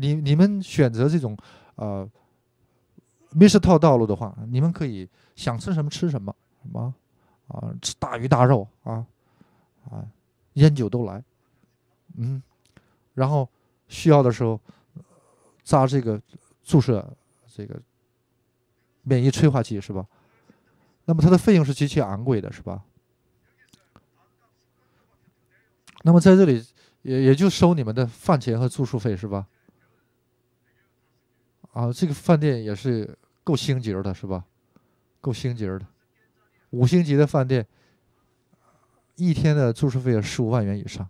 你你们选择这种呃。没是套道路的话，你们可以想吃什么吃什么，什么啊，吃大鱼大肉啊，啊，烟酒都来，嗯，然后需要的时候扎这个注射这个免疫催化剂是吧？那么它的费用是极其昂贵的，是吧？那么在这里也也就收你们的饭钱和住宿费，是吧？啊，这个饭店也是够星级的，是吧？够星级的，五星级的饭店，一天的住宿费要十五万元以上。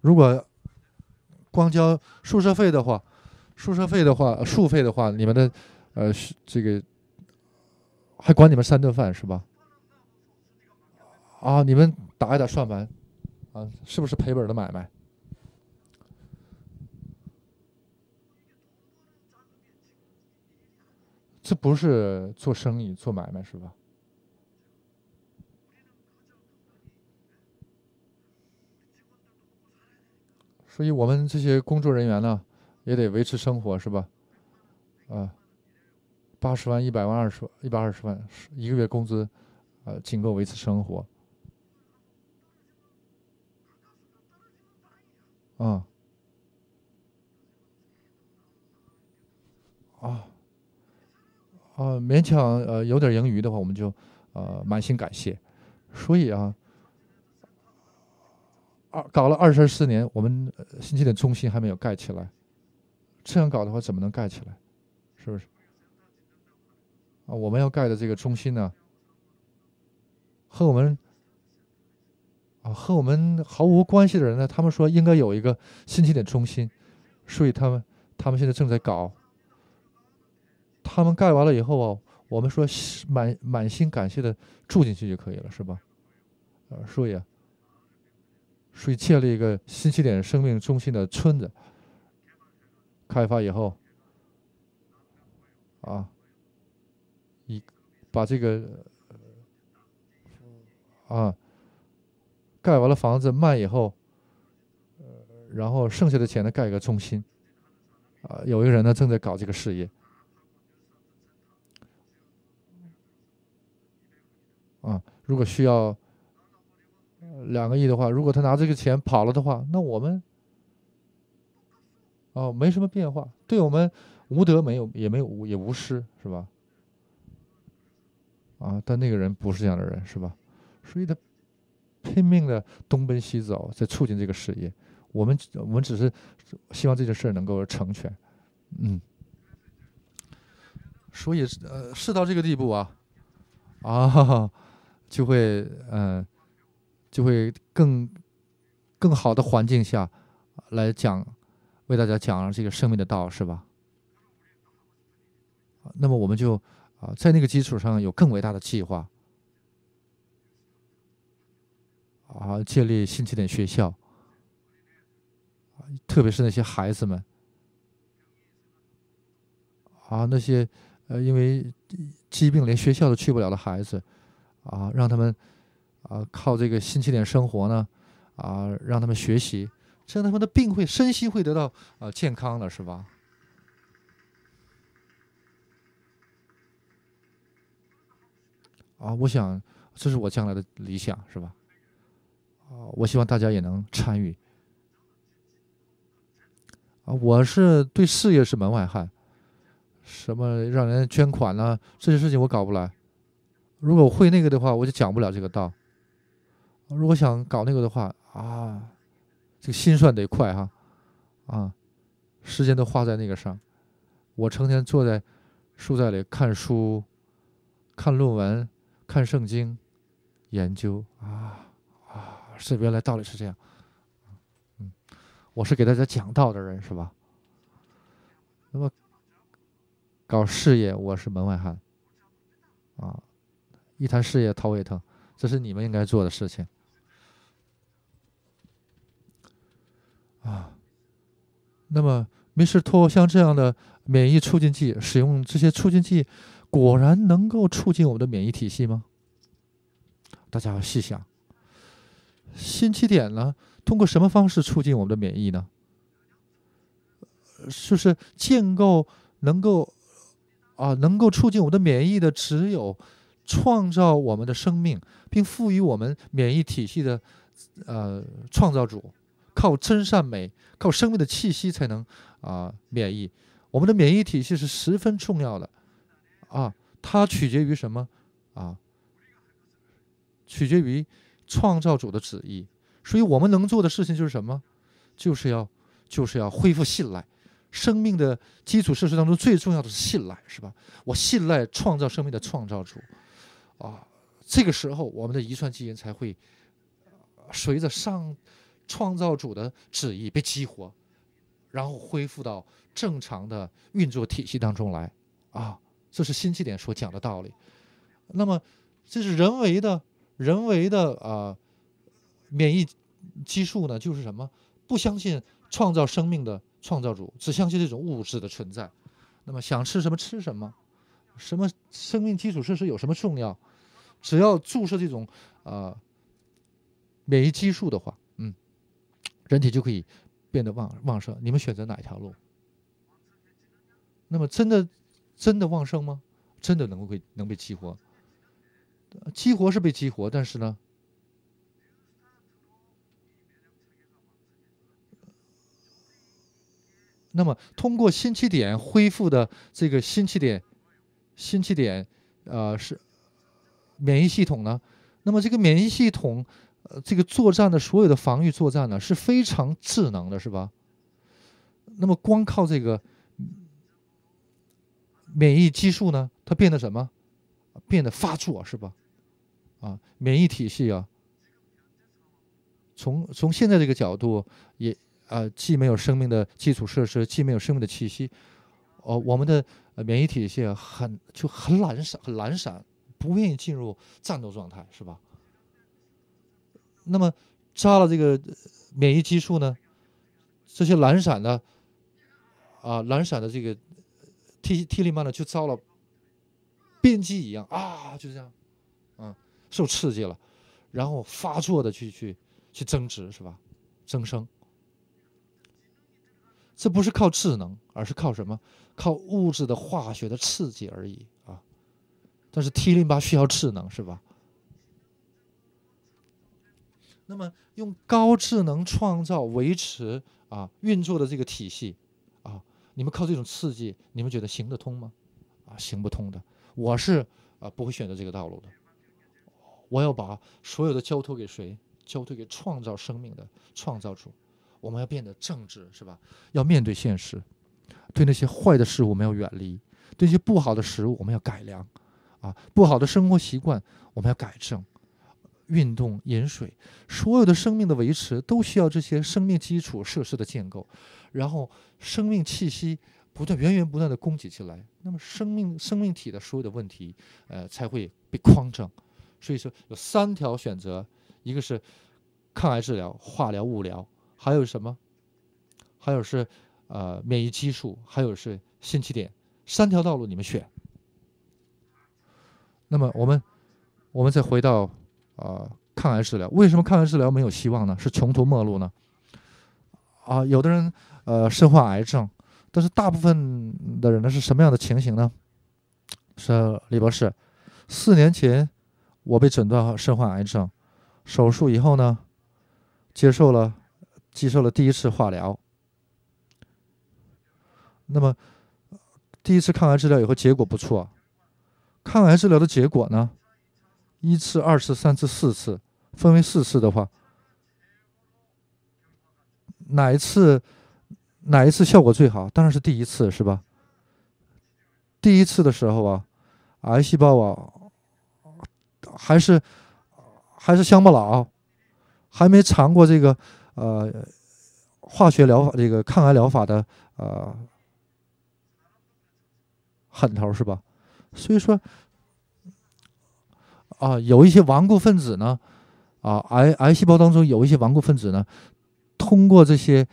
如果光交宿舍费的话，宿舍费的话，宿费的话，你们的呃，这个还管你们三顿饭是吧？啊，你们打一打算盘。啊，是不是赔本的买卖？这不是做生意、做买卖是吧？所以我们这些工作人员呢，也得维持生活是吧？啊，八十万、一百万、二十万、一百二十万，一个月工资，呃，仅够维持生活。啊，啊啊，勉强呃有点盈余的话，我们就呃满心感谢。所以啊，二搞了二十四年，我们新起点中心还没有盖起来，这样搞的话怎么能盖起来？是不是？啊，我们要盖的这个中心呢，和我们。啊，和我们毫无关系的人呢，他们说应该有一个新起点中心，所以他们他们现在正在搞。他们盖完了以后啊，我们说满满心感谢的住进去就可以了，是吧？呃，所以所以建了一个新起点生命中心的村子，开发以后，啊，一把这个啊。盖完了房子卖以后，呃，然后剩下的钱呢，盖一个中心，啊，有一个人呢正在搞这个事业，啊，如果需要两个亿的话，如果他拿这个钱跑了的话，那我们哦没什么变化，对我们无德没有，也没有也无失，是吧？啊，但那个人不是这样的人，是吧？所以他。拼命的东奔西走，在促进这个事业。我们我们只是希望这件事儿能够成全，嗯。所以，呃，事到这个地步啊，啊，就会嗯，就会更更好的环境下来讲，为大家讲这个生命的道，是吧？那么我们就啊，在那个基础上有更伟大的计划。啊！建立新起点学校，特别是那些孩子们，啊，那些呃，因为疾病连学校都去不了的孩子，啊，让他们啊靠这个新起点生活呢，啊，让他们学习，这样他们的病会身心会得到呃健康了，是吧？啊，我想这是我将来的理想，是吧？啊，我希望大家也能参与。啊，我是对事业是门外汉，什么让人捐款呢？这些事情我搞不来。如果我会那个的话，我就讲不了这个道。如果想搞那个的话，啊，这个心算得快哈，啊，时间都花在那个上。我成天坐在书斋里看书、看论文、看圣经，研究啊。是原来道理是这样，嗯，我是给大家讲道的人是吧？那么搞事业我是门外汉，啊，一谈事业头也疼，这是你们应该做的事情，啊，那么没事拖像这样的免疫促进剂，使用这些促进剂，果然能够促进我们的免疫体系吗？大家要细想。新起点呢？通过什么方式促进我们的免疫呢？就是建构能够啊，能够促进我们的免疫的，只有创造我们的生命，并赋予我们免疫体系的呃创造主，靠真善美，靠生命的气息才能啊免疫。我们的免疫体系是十分重要的啊，它取决于什么啊？取决于。创造主的旨意，所以我们能做的事情就是什么？就是要就是要恢复信赖。生命的基础设施当中最重要的是信赖，是吧？我信赖创造生命的创造主，啊，这个时候我们的遗传基因才会随着上创造主的旨意被激活，然后恢复到正常的运作体系当中来。啊，这是新起点所讲的道理。那么，这是人为的。人为的啊，免疫激素呢，就是什么？不相信创造生命的创造主，只相信这种物质的存在。那么想吃什么吃什么，什么生命基础设施有什么重要？只要注射这种啊免疫激素的话，嗯，人体就可以变得旺旺盛。你们选择哪一条路？那么真的真的旺盛吗？真的能够被能被激活？激活是被激活，但是呢，那么通过新起点恢复的这个新起点、新起点，呃，是免疫系统呢？那么这个免疫系统，呃，这个作战的所有的防御作战呢，是非常智能的，是吧？那么光靠这个免疫激素呢，它变得什么？变得发作，是吧？啊，免疫体系啊，从从现在这个角度也啊，既没有生命的基础设施，既没有生命的气息，哦，我们的免疫体系很就很懒散，很懒散，不愿意进入战斗状态，是吧？那么扎了这个免疫激素呢，这些懒散的啊，懒散的这个 T T 淋巴呢，就遭了变击一样啊，就这样，嗯。受刺激了，然后发作的去去去增值是吧？增生，这不是靠智能，而是靠什么？靠物质的化学的刺激而已啊！但是 T 淋巴需要智能是吧？那么用高智能创造、维持啊运作的这个体系啊，你们靠这种刺激，你们觉得行得通吗？啊，行不通的。我是啊不会选择这个道路的。我要把所有的交托给谁？交托给创造生命的创造主。我们要变得正直，是吧？要面对现实，对那些坏的事物我们要远离，对一些不好的食物我们要改良，啊，不好的生活习惯我们要改正。运动、饮水，所有的生命的维持都需要这些生命基础设施的建构，然后生命气息不断源源不断的供给进来，那么生命生命体的所有的问题，呃，才会被匡正。所以说有三条选择，一个是抗癌治疗，化疗、物疗，还有什么？还有是呃免疫激素，还有是新起点，三条道路你们选。那么我们我们再回到呃抗癌治疗，为什么抗癌治疗没有希望呢？是穷途末路呢？啊，有的人呃身患癌症，但是大部分的人呢是什么样的情形呢？是李博士四年前。我被诊断身患癌症，手术以后呢，接受了接受了第一次化疗。那么第一次抗癌治疗以后结果不错，抗癌治疗的结果呢，一次、二次、三次、四次，分为四次的话，哪一次哪一次效果最好？当然是第一次，是吧？第一次的时候啊，癌细胞啊。还是还是乡巴佬，还没尝过这个呃化学疗法、这个抗癌疗法的呃狠头是吧？所以说啊，有一些顽固分子呢啊，癌癌细胞当中有一些顽固分子呢，通过这些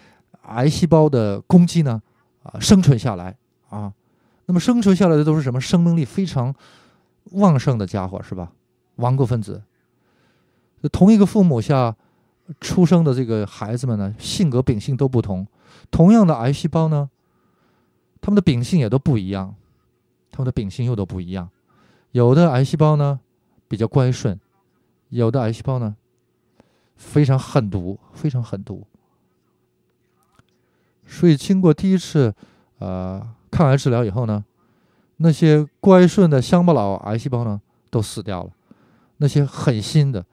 癌细胞的攻击呢啊，生存下来啊。那么生存下来的都是什么？生命力非常旺盛的家伙是吧？顽固分子，同一个父母下出生的这个孩子们呢，性格秉性都不同。同样的癌细胞呢，他们的秉性也都不一样，他们的秉性又都不一样。有的癌细胞呢比较乖顺，有的癌细胞呢非常狠毒，非常狠毒。所以，经过第一次呃抗癌治疗以后呢，那些乖顺的乡巴佬癌细胞呢都死掉了。那些狠心的，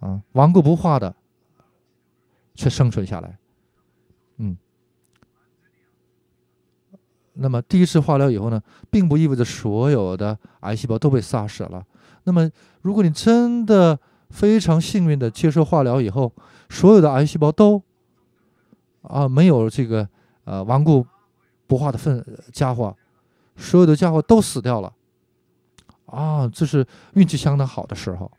啊，顽固不化的，却生存下来，嗯。那么第一次化疗以后呢，并不意味着所有的癌细胞都被杀死了。那么，如果你真的非常幸运的接受化疗以后，所有的癌细胞都，啊，没有这个呃顽固不化的分家伙，所有的家伙都死掉了。啊，这是运气相当好的时候，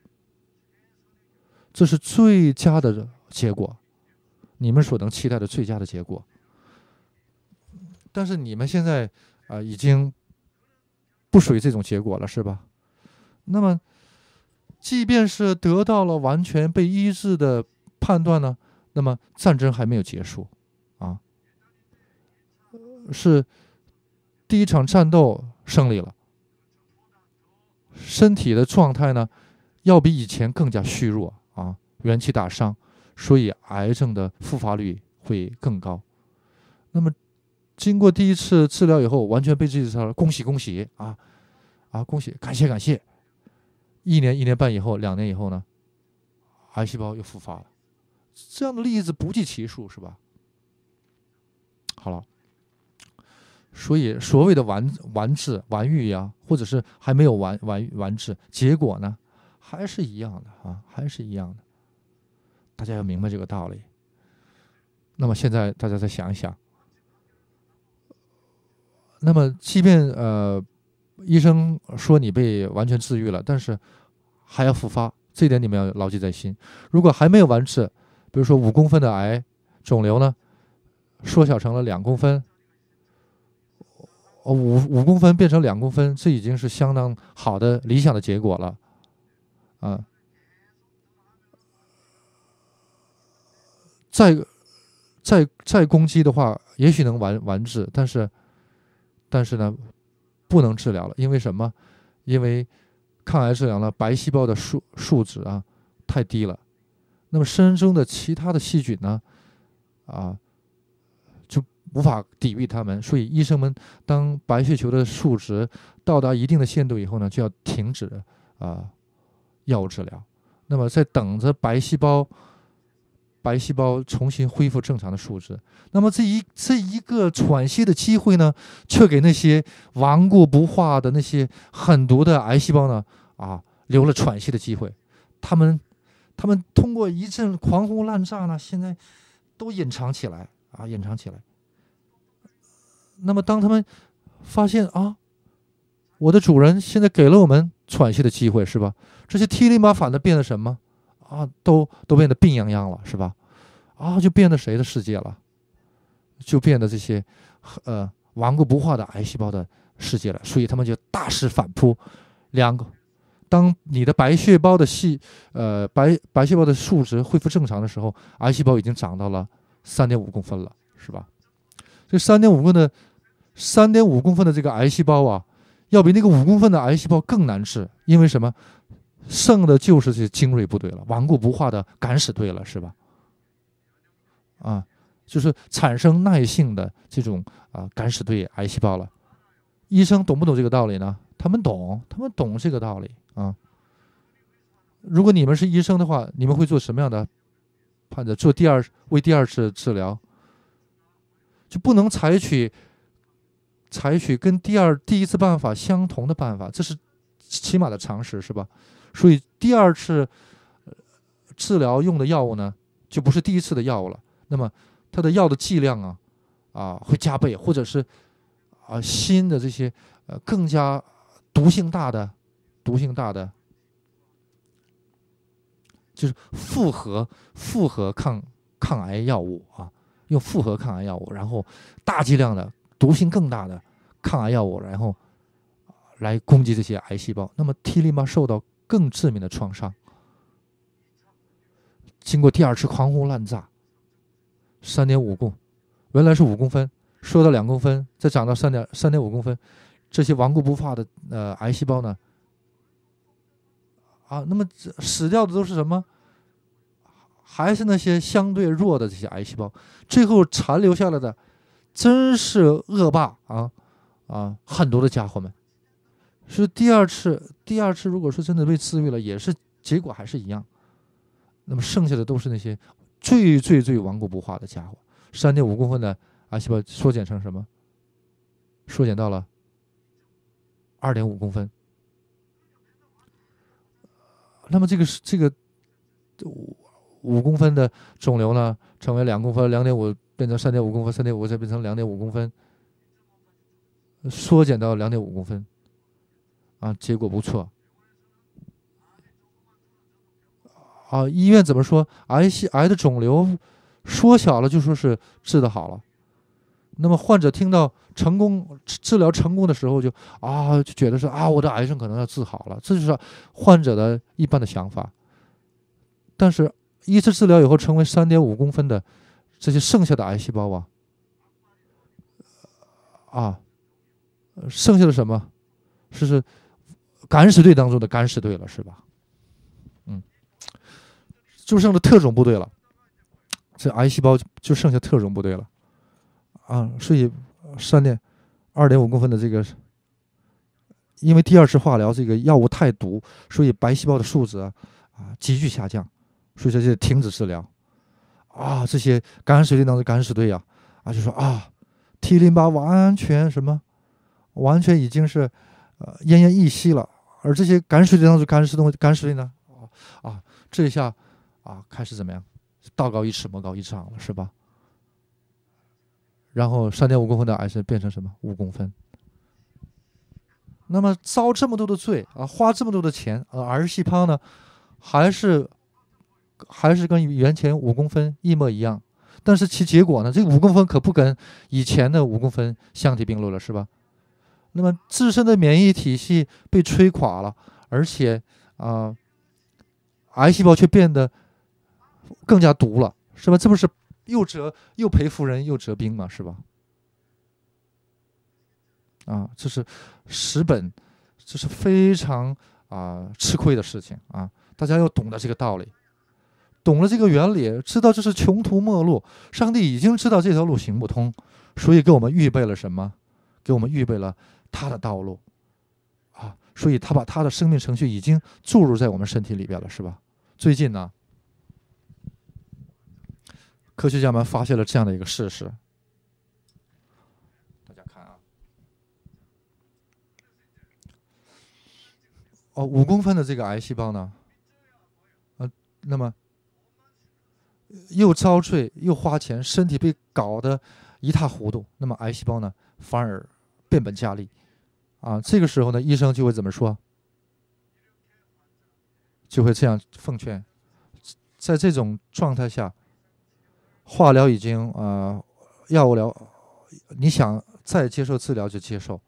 这是最佳的结果，你们所能期待的最佳的结果。但是你们现在啊，已经不属于这种结果了，是吧？那么，即便是得到了完全被医治的判断呢？那么战争还没有结束啊，是第一场战斗胜利了。身体的状态呢，要比以前更加虚弱啊，元气大伤，所以癌症的复发率会更高。那么，经过第一次治疗以后，完全被治愈了，恭喜恭喜啊啊，恭喜，感谢感谢。一年一年半以后，两年以后呢，癌细胞又复发了，这样的例子不计其数，是吧？好了。所以，所谓的完完治完愈呀，或者是还没有完完完治，结果呢，还是一样的啊，还是一样的。大家要明白这个道理。那么现在大家再想一想，那么即便呃，医生说你被完全治愈了，但是还要复发，这一点你们要牢记在心。如果还没有完治，比如说五公分的癌肿瘤呢，缩小成了两公分。哦，五五公分变成两公分，这已经是相当好的理想的结果了，啊！再再再攻击的话，也许能完完治，但是但是呢，不能治疗了，因为什么？因为抗癌治疗了，白细胞的数数值啊太低了。那么身中的其他的细菌呢？啊。无法抵御他们，所以医生们当白血球的数值到达一定的限度以后呢，就要停止啊药物治疗。那么在等着白细胞白细胞重新恢复正常的数值。那么这一这一个喘息的机会呢，却给那些顽固不化的那些狠毒的癌细胞呢啊留了喘息的机会。他们他们通过一阵狂轰滥炸呢，现在都隐藏起来啊，隐藏起来。那么，当他们发现啊，我的主人现在给了我们喘息的机会，是吧？这些 T 淋巴反的变得什么？啊，都都变得病殃殃了，是吧？啊，就变得谁的世界了？就变得这些呃顽固不化的癌细胞的世界了。所以他们就大肆反扑。两个，当你的白血胞的细呃白白细胞的数值恢复正常的时候，癌细胞已经长到了三点五公分了，是吧？这三点五公的，三点五公分的这个癌细胞啊，要比那个五公分的癌细胞更难治，因为什么？剩的就是这精锐部队了，顽固不化的敢死队了，是吧？啊，就是产生耐性的这种啊敢死队癌细胞了。医生懂不懂这个道理呢？他们懂，他们懂这个道理啊。如果你们是医生的话，你们会做什么样的？判断？做第二，为第二次治疗。就不能采取采取跟第二、第一次办法相同的办法，这是起码的常识，是吧？所以第二次治疗用的药物呢，就不是第一次的药物了。那么它的药的剂量啊，啊，会加倍，或者是啊新的这些呃更加毒性大的、毒性大的，就是复合复合抗抗癌药物啊。用复合抗癌药物，然后大剂量的、毒性更大的抗癌药物，然后来攻击这些癌细胞。那么 T 淋巴受到更致命的创伤。经过第二次狂轰滥炸，三点五公，原来是五公分，缩到两公分，再长到三点三点五公分。这些顽固不化的呃癌细胞呢，啊，那么死掉的都是什么？还是那些相对弱的这些癌细胞，最后残留下来的，真是恶霸啊啊！很多的家伙们，是第二次，第二次如果说真的被治愈了，也是结果还是一样。那么剩下的都是那些最最最顽固不化的家伙。三点五公分的癌细胞缩减成什么？缩减到了二点五公分。那么这个是这个我。五公分的肿瘤呢，成为两公分，两点五变成三点五公分，三点五再变成两点五公分，缩减到两点五公分，啊，结果不错，啊，医院怎么说？癌系癌的肿瘤缩小了，就说是治的好了。那么患者听到成功治疗成功的时候，就啊就觉得是啊，我的癌症可能要治好了，这就是患者的一般的想法，但是。一次治疗以后，成为三点五公分的这些剩下的癌细胞啊啊，剩下的什么？是是，敢死队当中的敢死队了，是吧？嗯，就剩了特种部队了。这癌细胞就就剩下特种部队了啊！所以三点二点五公分的这个，因为第二次化疗这个药物太毒，所以白细胞的数值啊急剧下降。所以说就停止治疗，啊，这些感染水队当中染死队呀，啊，就说啊，T 淋巴完全什么，完全已经是呃奄奄一息了，而这些感染水队当中敢死东染水队呢，啊，这一下啊开始怎么样，道高一尺魔高一丈了是吧？然后三点五公分的癌是变成什么五公分？那么遭这么多的罪啊，花这么多的钱，而癌细胞呢还是？还是跟原前五公分一模一样，但是其结果呢？这五公分可不跟以前的五公分相提并论了，是吧？那么自身的免疫体系被摧垮了，而且啊，癌细胞却变得更加毒了，是吧？这不是又折又赔夫人又折兵吗？是吧？啊，这是十本，这是非常啊吃亏的事情啊！大家要懂得这个道理。懂了这个原理，知道这是穷途末路。上帝已经知道这条路行不通，所以给我们预备了什么？给我们预备了他的道路，啊！所以他把他的生命程序已经注入在我们身体里边了，是吧？最近呢，科学家们发现了这样的一个事实。大家看啊，哦，五公分的这个癌细胞呢，啊，那么。又遭罪又花钱，身体被搞得一塌糊涂，那么癌细胞呢反而变本加厉，啊，这个时候呢医生就会怎么说？就会这样奉劝，在这种状态下，化疗已经啊，药物疗，你想再接受治疗就接受，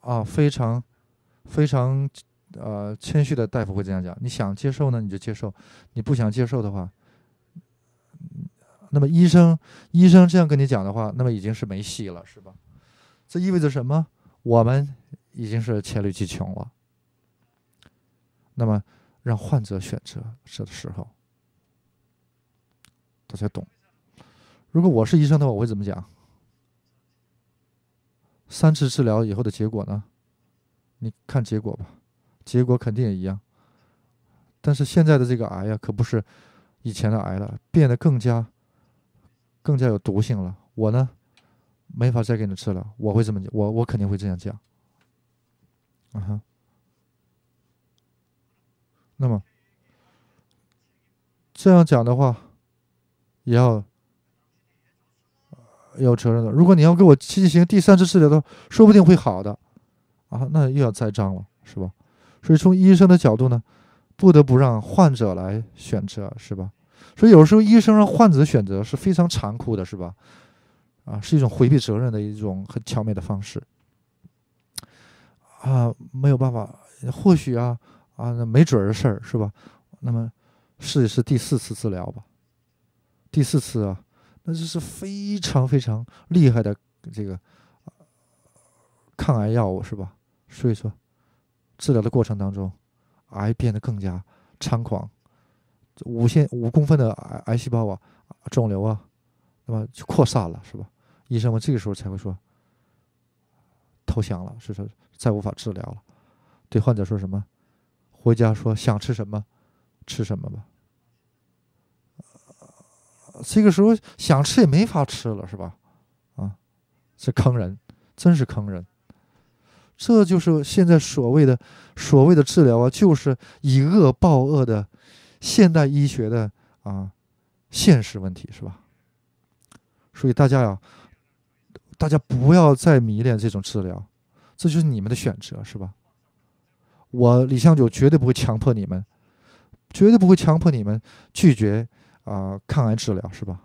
啊，非常非常。呃，谦虚的大夫会这样讲。你想接受呢，你就接受；你不想接受的话，那么医生医生这样跟你讲的话，那么已经是没戏了，是吧？这意味着什么？我们已经是黔驴技穷了。那么，让患者选择是时候，大家懂。如果我是医生的话，我会怎么讲？三次治疗以后的结果呢？你看结果吧。结果肯定也一样，但是现在的这个癌呀，可不是以前的癌了，变得更加更加有毒性了。我呢，没法再给你治了。我会这么讲，我我肯定会这样讲。啊哈，那么这样讲的话，也要要承认的。如果你要给我进行第三次治疗的话，说不定会好的啊，那又要栽赃了，是吧？所以，从医生的角度呢，不得不让患者来选择，是吧？所以有时候医生让患者选择是非常残酷的，是吧？啊，是一种回避责任的一种很巧妙的方式啊，没有办法，或许啊啊，那没准儿的事儿，是吧？那么试一试第四次治疗吧，第四次啊，那这是非常非常厉害的这个抗癌药物，是吧？所以说。治疗的过程当中，癌变得更加猖狂，五线五公分的癌癌细胞啊，肿瘤啊，那么就扩散了，是吧？医生们这个时候才会说投降了，是说再无法治疗了。对患者说什么？回家说想吃什么吃什么吧。这个时候想吃也没法吃了，是吧？啊，这坑人，真是坑人。这就是现在所谓的所谓的治疗啊，就是以恶报恶的现代医学的啊现实问题，是吧？所以大家呀，大家不要再迷恋这种治疗，这就是你们的选择，是吧？我李向九绝对不会强迫你们，绝对不会强迫你们拒绝啊抗癌治疗，是吧？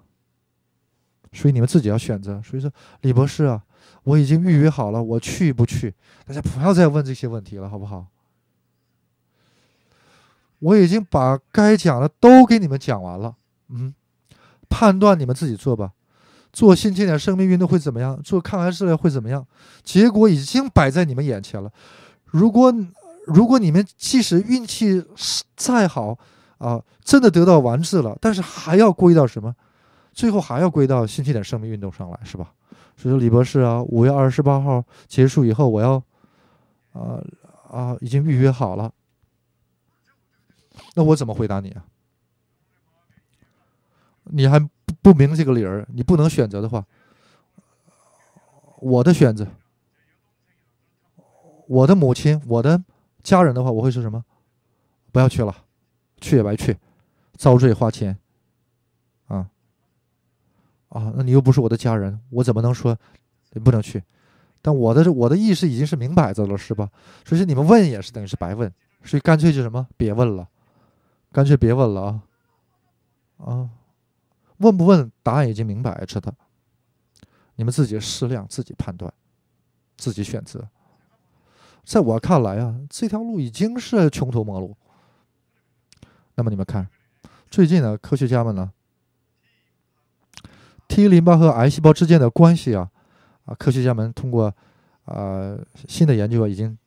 所以你们自己要选择。所以说，李博士啊。我已经预约好了，我去不去？大家不要再问这些问题了，好不好？我已经把该讲的都给你们讲完了。嗯，判断你们自己做吧。做新起点生命运动会怎么样？做抗癌治疗会怎么样？结果已经摆在你们眼前了。如果如果你们即使运气再好啊，真的得到完治了，但是还要归到什么？最后还要归到新起点生命运动上来，是吧？所以说李博士啊，五月二十八号结束以后，我要啊啊已经预约好了。那我怎么回答你啊？你还不不明这个理儿？你不能选择的话，我的选择，我的母亲，我的家人的话，我会说什么？不要去了，去也白去，遭罪花钱。啊，那你又不是我的家人，我怎么能说你不能去？但我的我的意识已经是明摆着了，是吧？所以你们问也是等于是白问，所以干脆就什么别问了，干脆别问了啊！啊，问不问答案已经明摆着的，你们自己适量自己判断，自己选择。在我看来啊，这条路已经是穷途末路。那么你们看，最近呢，科学家们呢？T 淋巴和癌细胞之间的关系啊，啊，科学家们通过啊新的研究已经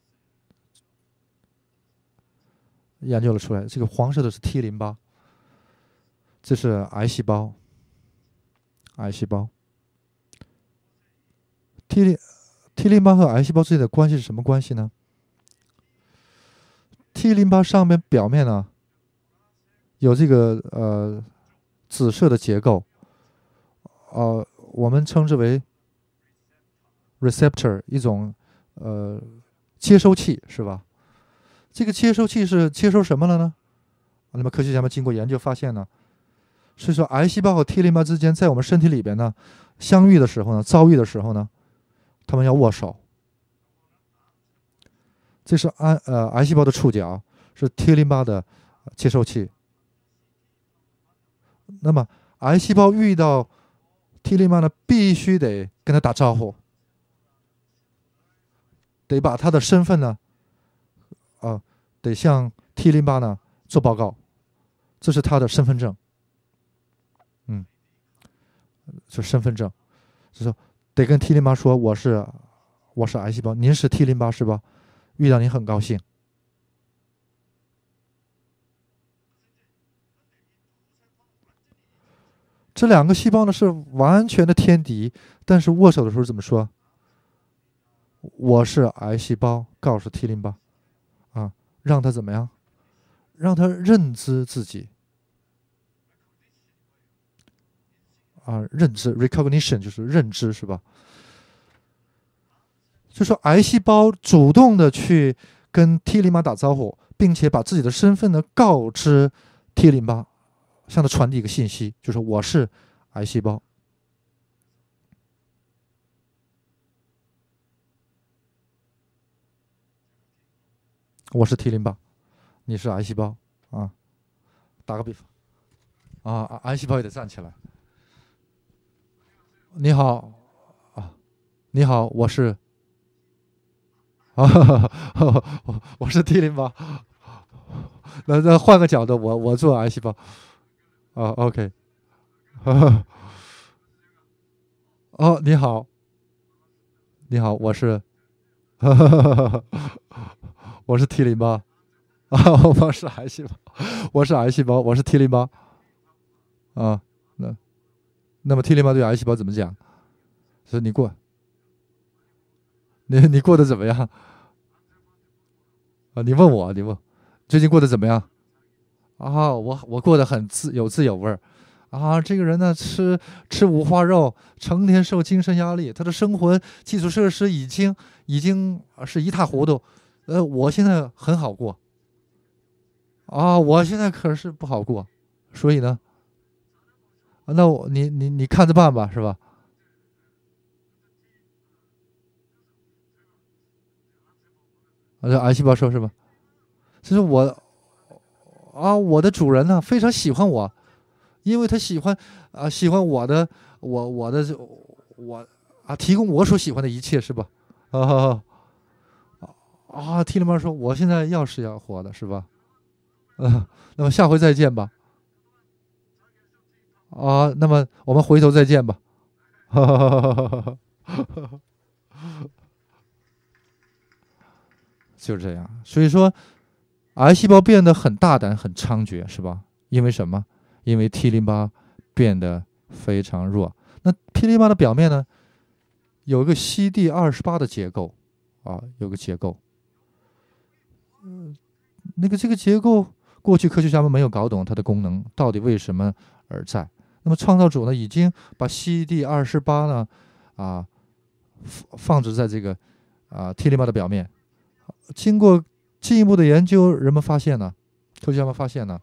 研究了出来。这个黄色的是 T 淋巴，这是癌细胞，癌细胞。T T 淋巴和癌细胞之间的关系是什么关系呢？T 淋巴上面表面呢有这个呃紫色的结构。呃，我们称之为 receptor，一种呃接收器，是吧？这个接收器是接收什么了呢？那么科学家们经过研究发现呢，是说癌细胞和 T 淋巴之间在我们身体里边呢相遇的时候呢，遭遇的时候呢，他们要握手。这是癌呃癌细胞的触角，是 T 淋巴的接收器。那么癌细胞遇到 T 淋巴呢，必须得跟他打招呼，得把他的身份呢，啊，得向 T 淋巴呢做报告，这是他的身份证，嗯，是身份证，就说得跟 T 淋巴说我是我是癌细胞，您是 T 淋巴是吧？遇到您很高兴。这两个细胞呢是完全的天敌，但是握手的时候怎么说？我是癌细胞，告诉 T 淋巴啊，让他怎么样？让他认知自己啊，认知 （recognition） 就是认知是吧？就说癌细胞主动的去跟 T 淋巴打招呼，并且把自己的身份呢告知 T 淋巴。向他传递一个信息，就是我是癌细胞，我是 T 淋巴，你是癌细胞啊。打个比方，啊，癌细胞也得站起来。你好啊，你好，我是啊，我我是 T 淋巴。那那换个角度，我我做癌细胞。啊，OK，哦，你好，你好，我是，我是 T 零巴，啊，我是癌细胞，我是癌细胞，我是 T 零巴，啊，那，那么 T 零巴对癌细胞怎么讲？以你过，你你过得怎么样？啊，你问我，你问，最近过得怎么样？啊，我我过得很自有自有味儿，啊，这个人呢，吃吃五花肉，成天受精神压力，他的生活基础设施已经已经是一塌糊涂，呃，我现在很好过，啊，我现在可是不好过，所以呢，啊，那我你你你看着办吧，是吧？啊，癌细胞说，是吧？就是我。啊，我的主人呢，非常喜欢我，因为他喜欢，啊，喜欢我的，我我的，我啊，提供我所喜欢的一切，是吧？啊啊，听他们说，我现在要死要活的，是吧？嗯，那么下回再见吧。啊，那么我们回头再见吧。哈哈哈哈哈哈！就这样，所以说。癌细胞变得很大胆、很猖獗，是吧？因为什么？因为 T 淋巴变得非常弱。那 T 淋巴的表面呢，有一个 CD 二十八的结构，啊，有个结构。嗯，那个这个结构，过去科学家们没有搞懂它的功能到底为什么而在。那么创造主呢，已经把 CD 二十八呢，啊，放放置在这个啊 T 淋巴的表面，经过。进一步的研究，人们发现呢，科学家们发现呢，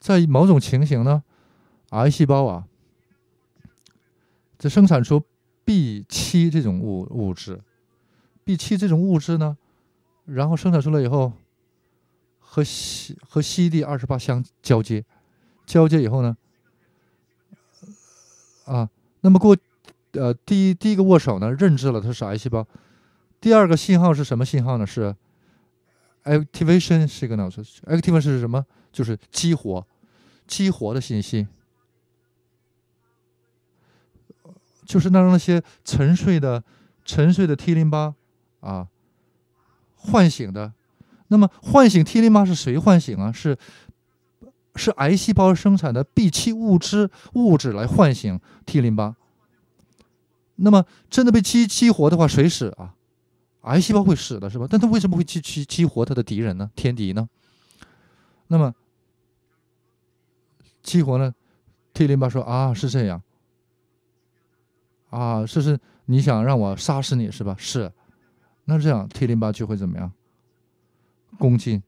在某种情形呢，癌细胞啊，就生产出 B 七这种物物质，B 七这种物质呢，然后生产出来以后，和西和西 D 二十八相交接，交接以后呢，啊，那么过呃第一第一个握手呢，认知了它是癌细胞，第二个信号是什么信号呢？是 Activation 是一个脑词，Activation 是什么？就是激活，激活的信息，就是让那些沉睡的、沉睡的 T 淋巴啊唤醒的。那么，唤醒 T 淋巴是谁唤醒啊？是是癌细胞生产的 B 七物质物质来唤醒 T 淋巴。那么，真的被激激活的话，谁使啊？癌细胞会死的是吧？但它为什么会激激激活它的敌人呢？天敌呢？那么激活呢？T 淋巴说啊，是这样，啊，是是你想让我杀死你是吧？是，那这样 T 淋巴就会怎么样？攻进，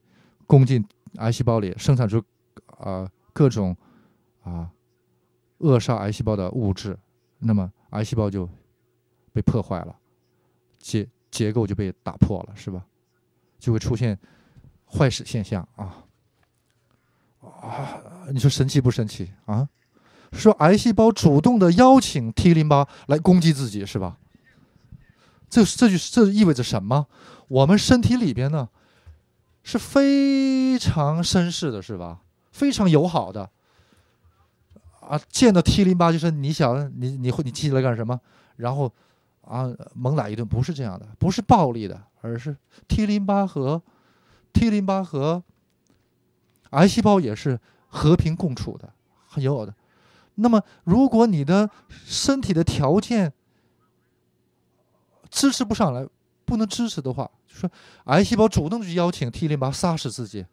攻进癌细胞里，生产出啊各种啊扼杀癌细胞的物质，那么癌细胞就被破坏了，接。结构就被打破了，是吧？就会出现坏死现象啊啊！你说神奇不神奇啊？说癌细胞主动的邀请 T 淋巴来攻击自己，是吧？这这就这意味着什么？我们身体里边呢是非常绅士的，是吧？非常友好的啊！见到 T 淋巴就是你想你你会你进来干什么？然后。啊，猛打一顿不是这样的，不是暴力的，而是 T 淋巴和 T 淋巴和癌细胞也是和平共处的，有的。那么，如果你的身体的条件支持不上来，不能支持的话，就说癌细胞主动去邀请 T 淋巴杀死自己。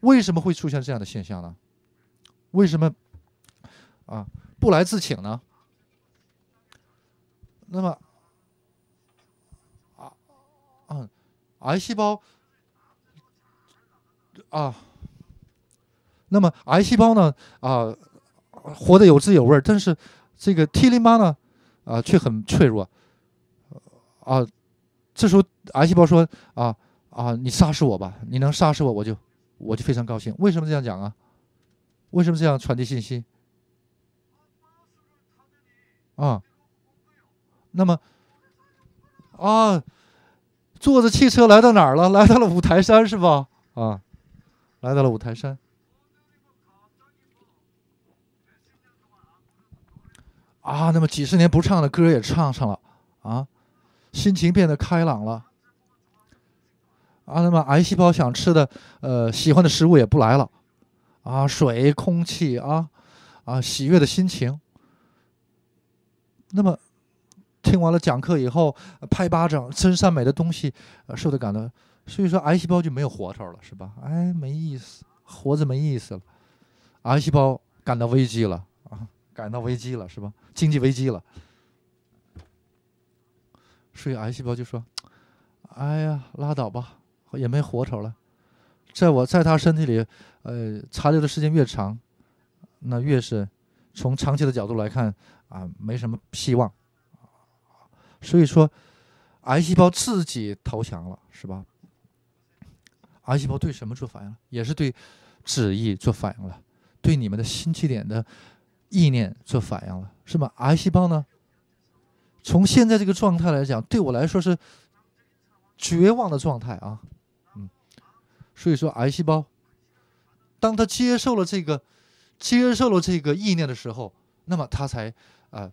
为什么会出现这样的现象呢？为什么啊不来自请呢？那么。癌细胞啊，那么癌细胞呢啊，活得有滋有味儿，但是这个 T 淋巴呢啊，却很脆弱啊。这时候癌细胞说啊啊，你杀死我吧，你能杀死我，我就我就非常高兴。为什么这样讲啊？为什么这样传递信息啊？那么啊。坐着汽车来到哪儿了？来到了五台山，是吧？啊，来到了五台山。啊，那么几十年不唱的歌也唱上了，啊，心情变得开朗了。啊，那么癌细胞想吃的，呃，喜欢的食物也不来了。啊，水、空气，啊啊，喜悦的心情。那么。听完了讲课以后，拍巴掌，真善美的东西，受的感动，所以说癌细胞就没有活头了，是吧？哎，没意思，活着没意思了，癌细胞感到危机了啊，感到危机了，是吧？经济危机了，所以癌细胞就说：“哎呀，拉倒吧，也没活头了。”在我在他身体里，呃，残留的时间越长，那越是从长期的角度来看啊，没什么希望。所以说，癌细胞自己投降了，是吧？癌细胞对什么做反应？也是对旨意做反应了，对你们的新起点的意念做反应了，是吧？癌细胞呢，从现在这个状态来讲，对我来说是绝望的状态啊，嗯。所以说，癌细胞当他接受了这个，接受了这个意念的时候，那么他才啊。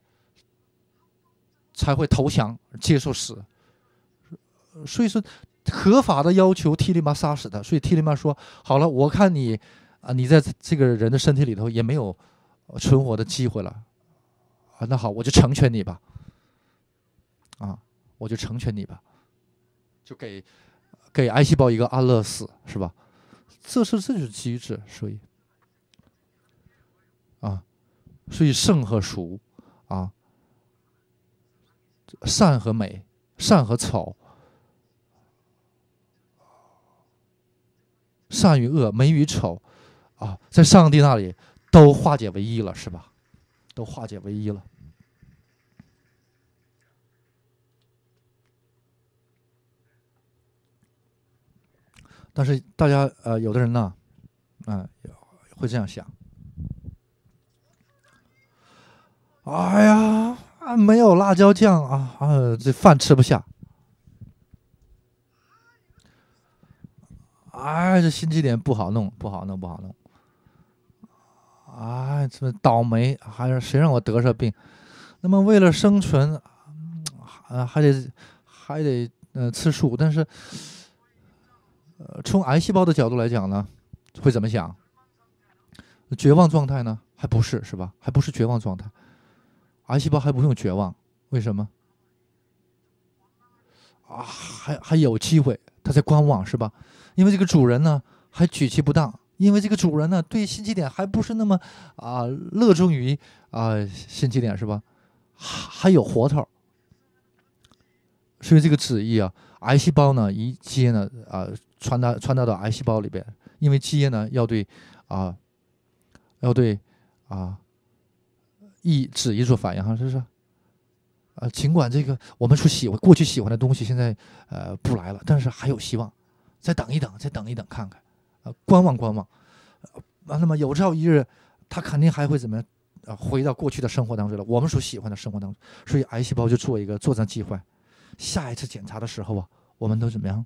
才会投降接受死，所以说合法的要求提里曼杀死他。所以提里曼说：“好了，我看你啊，你在这个人的身体里头也没有存活的机会了啊。那好，我就成全你吧，啊，我就成全你吧，就给给癌细胞一个安乐死，是吧？这是这就是机制，所以啊，所以生和熟啊。”善和美，善和丑，善与恶，美与丑，啊，在上帝那里都化解为一了，是吧？都化解为一了。但是大家呃，有的人呢，啊，会这样想，哎呀。啊，没有辣椒酱啊啊，这饭吃不下。哎，这新肌点不好弄，不好弄，不好弄。哎，这倒霉，还是谁让我得这病？那么为了生存，还还得还得呃吃素。但是，呃，从癌细胞的角度来讲呢，会怎么想？绝望状态呢？还不是是吧？还不是绝望状态。癌细胞还不用绝望，为什么？啊，还还有机会，他在观望是吧？因为这个主人呢还举棋不当，因为这个主人呢对新起点还不是那么啊乐衷于啊新起点是吧？还还有活头儿，所以这个旨意啊，癌细胞呢一接呢啊传达传达到癌细胞里边，因为基因呢要对啊要对啊。一指一做反应哈，就是，呃，尽管这个我们说喜欢过去喜欢的东西，现在呃不来了，但是还有希望，再等一等，再等一等看看，呃，观望观望，完了嘛，有朝一日他肯定还会怎么样，啊，回到过去的生活当中了。我们所喜欢的生活当中，所以癌细胞就做一个作战计划，下一次检查的时候啊，我们都怎么样？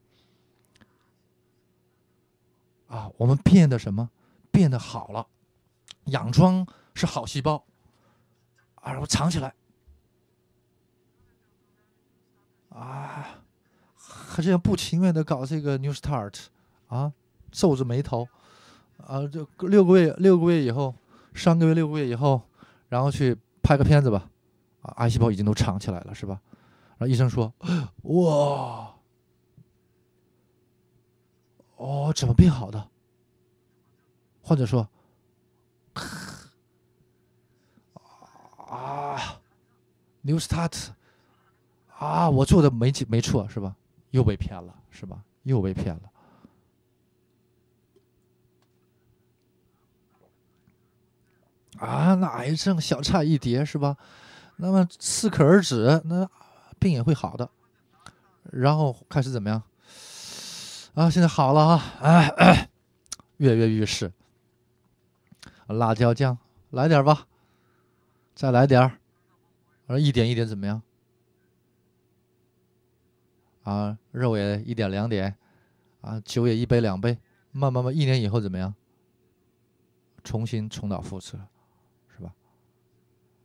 啊，我们变得什么？变得好了，养装是好细胞。啊！我藏起来，啊，还这样不情愿的搞这个 new start，啊，皱着眉头，啊，就六个月，六个月以后，三个月，六个月以后，然后去拍个片子吧，啊，癌细胞已经都藏起来了，是吧？然后医生说，哇，哦，怎么病好的？患者说。啊，n e t a 他 t 啊，我做的没没错是吧？又被骗了是吧？又被骗了。啊，那癌症小菜一碟是吧？那么适可而止，那病也会好的。然后开始怎么样？啊，现在好了啊，哎，跃跃欲试，辣椒酱来点吧。再来点儿，啊，一点一点怎么样？啊，肉也一点两点，啊，酒也一杯两杯，慢慢慢，一年以后怎么样？重新重蹈覆辙，是吧？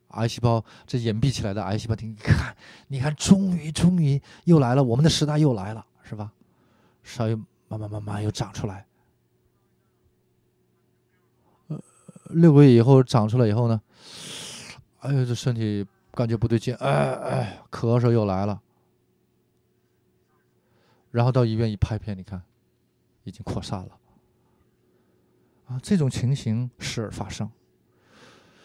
癌细胞这隐蔽起来的癌细胞，你看，你看，终于终于又来了，我们的时代又来了，是吧？稍微慢慢慢慢又长出来，呃，六个月以后长出来以后呢？哎呦，这身体感觉不对劲，哎哎，咳嗽又来了，然后到医院一拍片，你看，已经扩散了，啊，这种情形时而发生，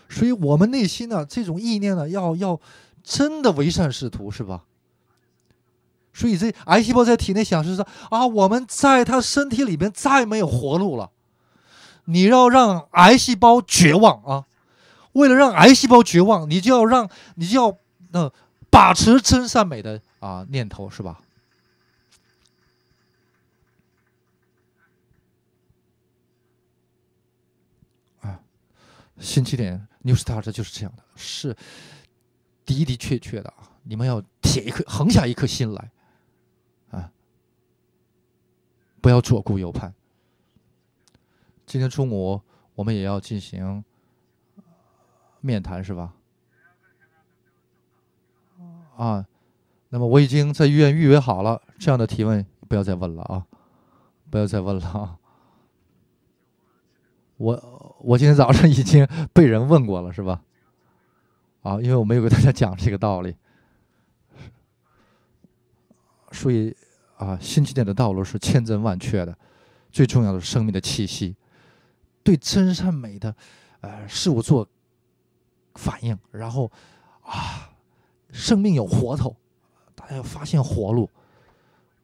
所以我们内心呢，这种意念呢，要要真的为善是图是吧？所以这癌细胞在体内想是说啊，我们在他身体里边再没有活路了，你要让癌细胞绝望啊！为了让癌细胞绝望，你就要让你就要那把持真善美的啊念头是吧？啊，新起点 New Star t 就是这样的，是的的确确的啊！你们要铁一颗，横下一颗心来啊！不要左顾右盼。今天中午我们也要进行。面谈是吧？啊，那么我已经在医院预约好了。这样的提问不要再问了啊！不要再问了啊！我我今天早上已经被人问过了，是吧？啊，因为我没有给大家讲这个道理，所以啊，新起点的道路是千真万确的。最重要的是生命的气息，对真善美的呃事物做。反应，然后啊，生命有活头，大家要发现活路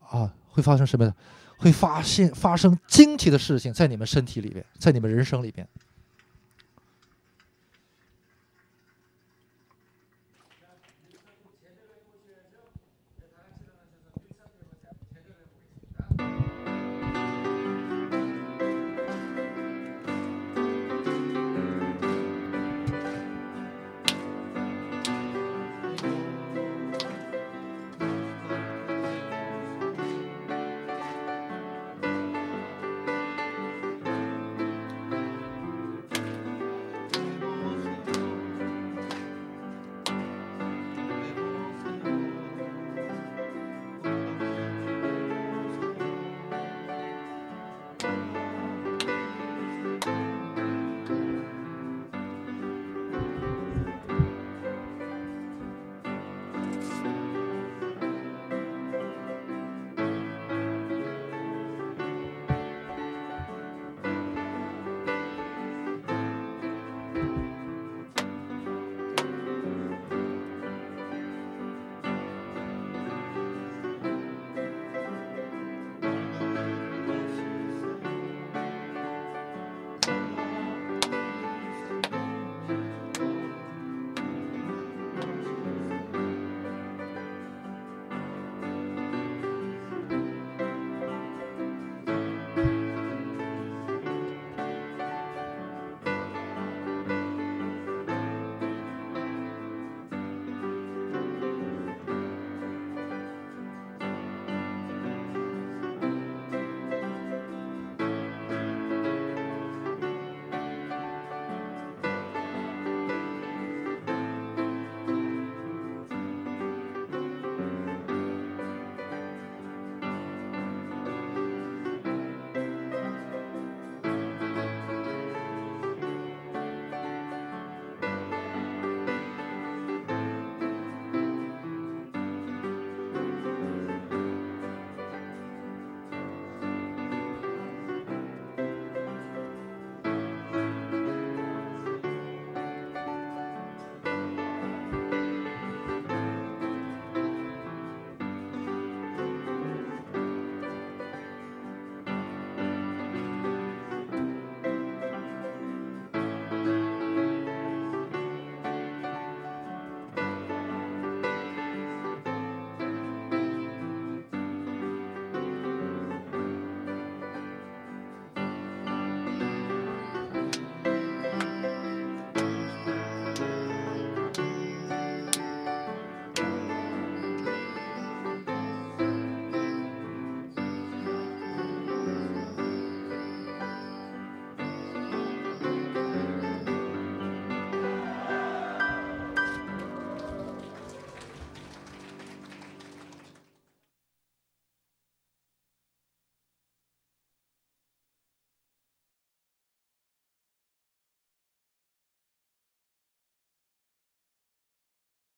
啊，会发生什么？会发现发生惊奇的事情在你们身体里边，在你们人生里边。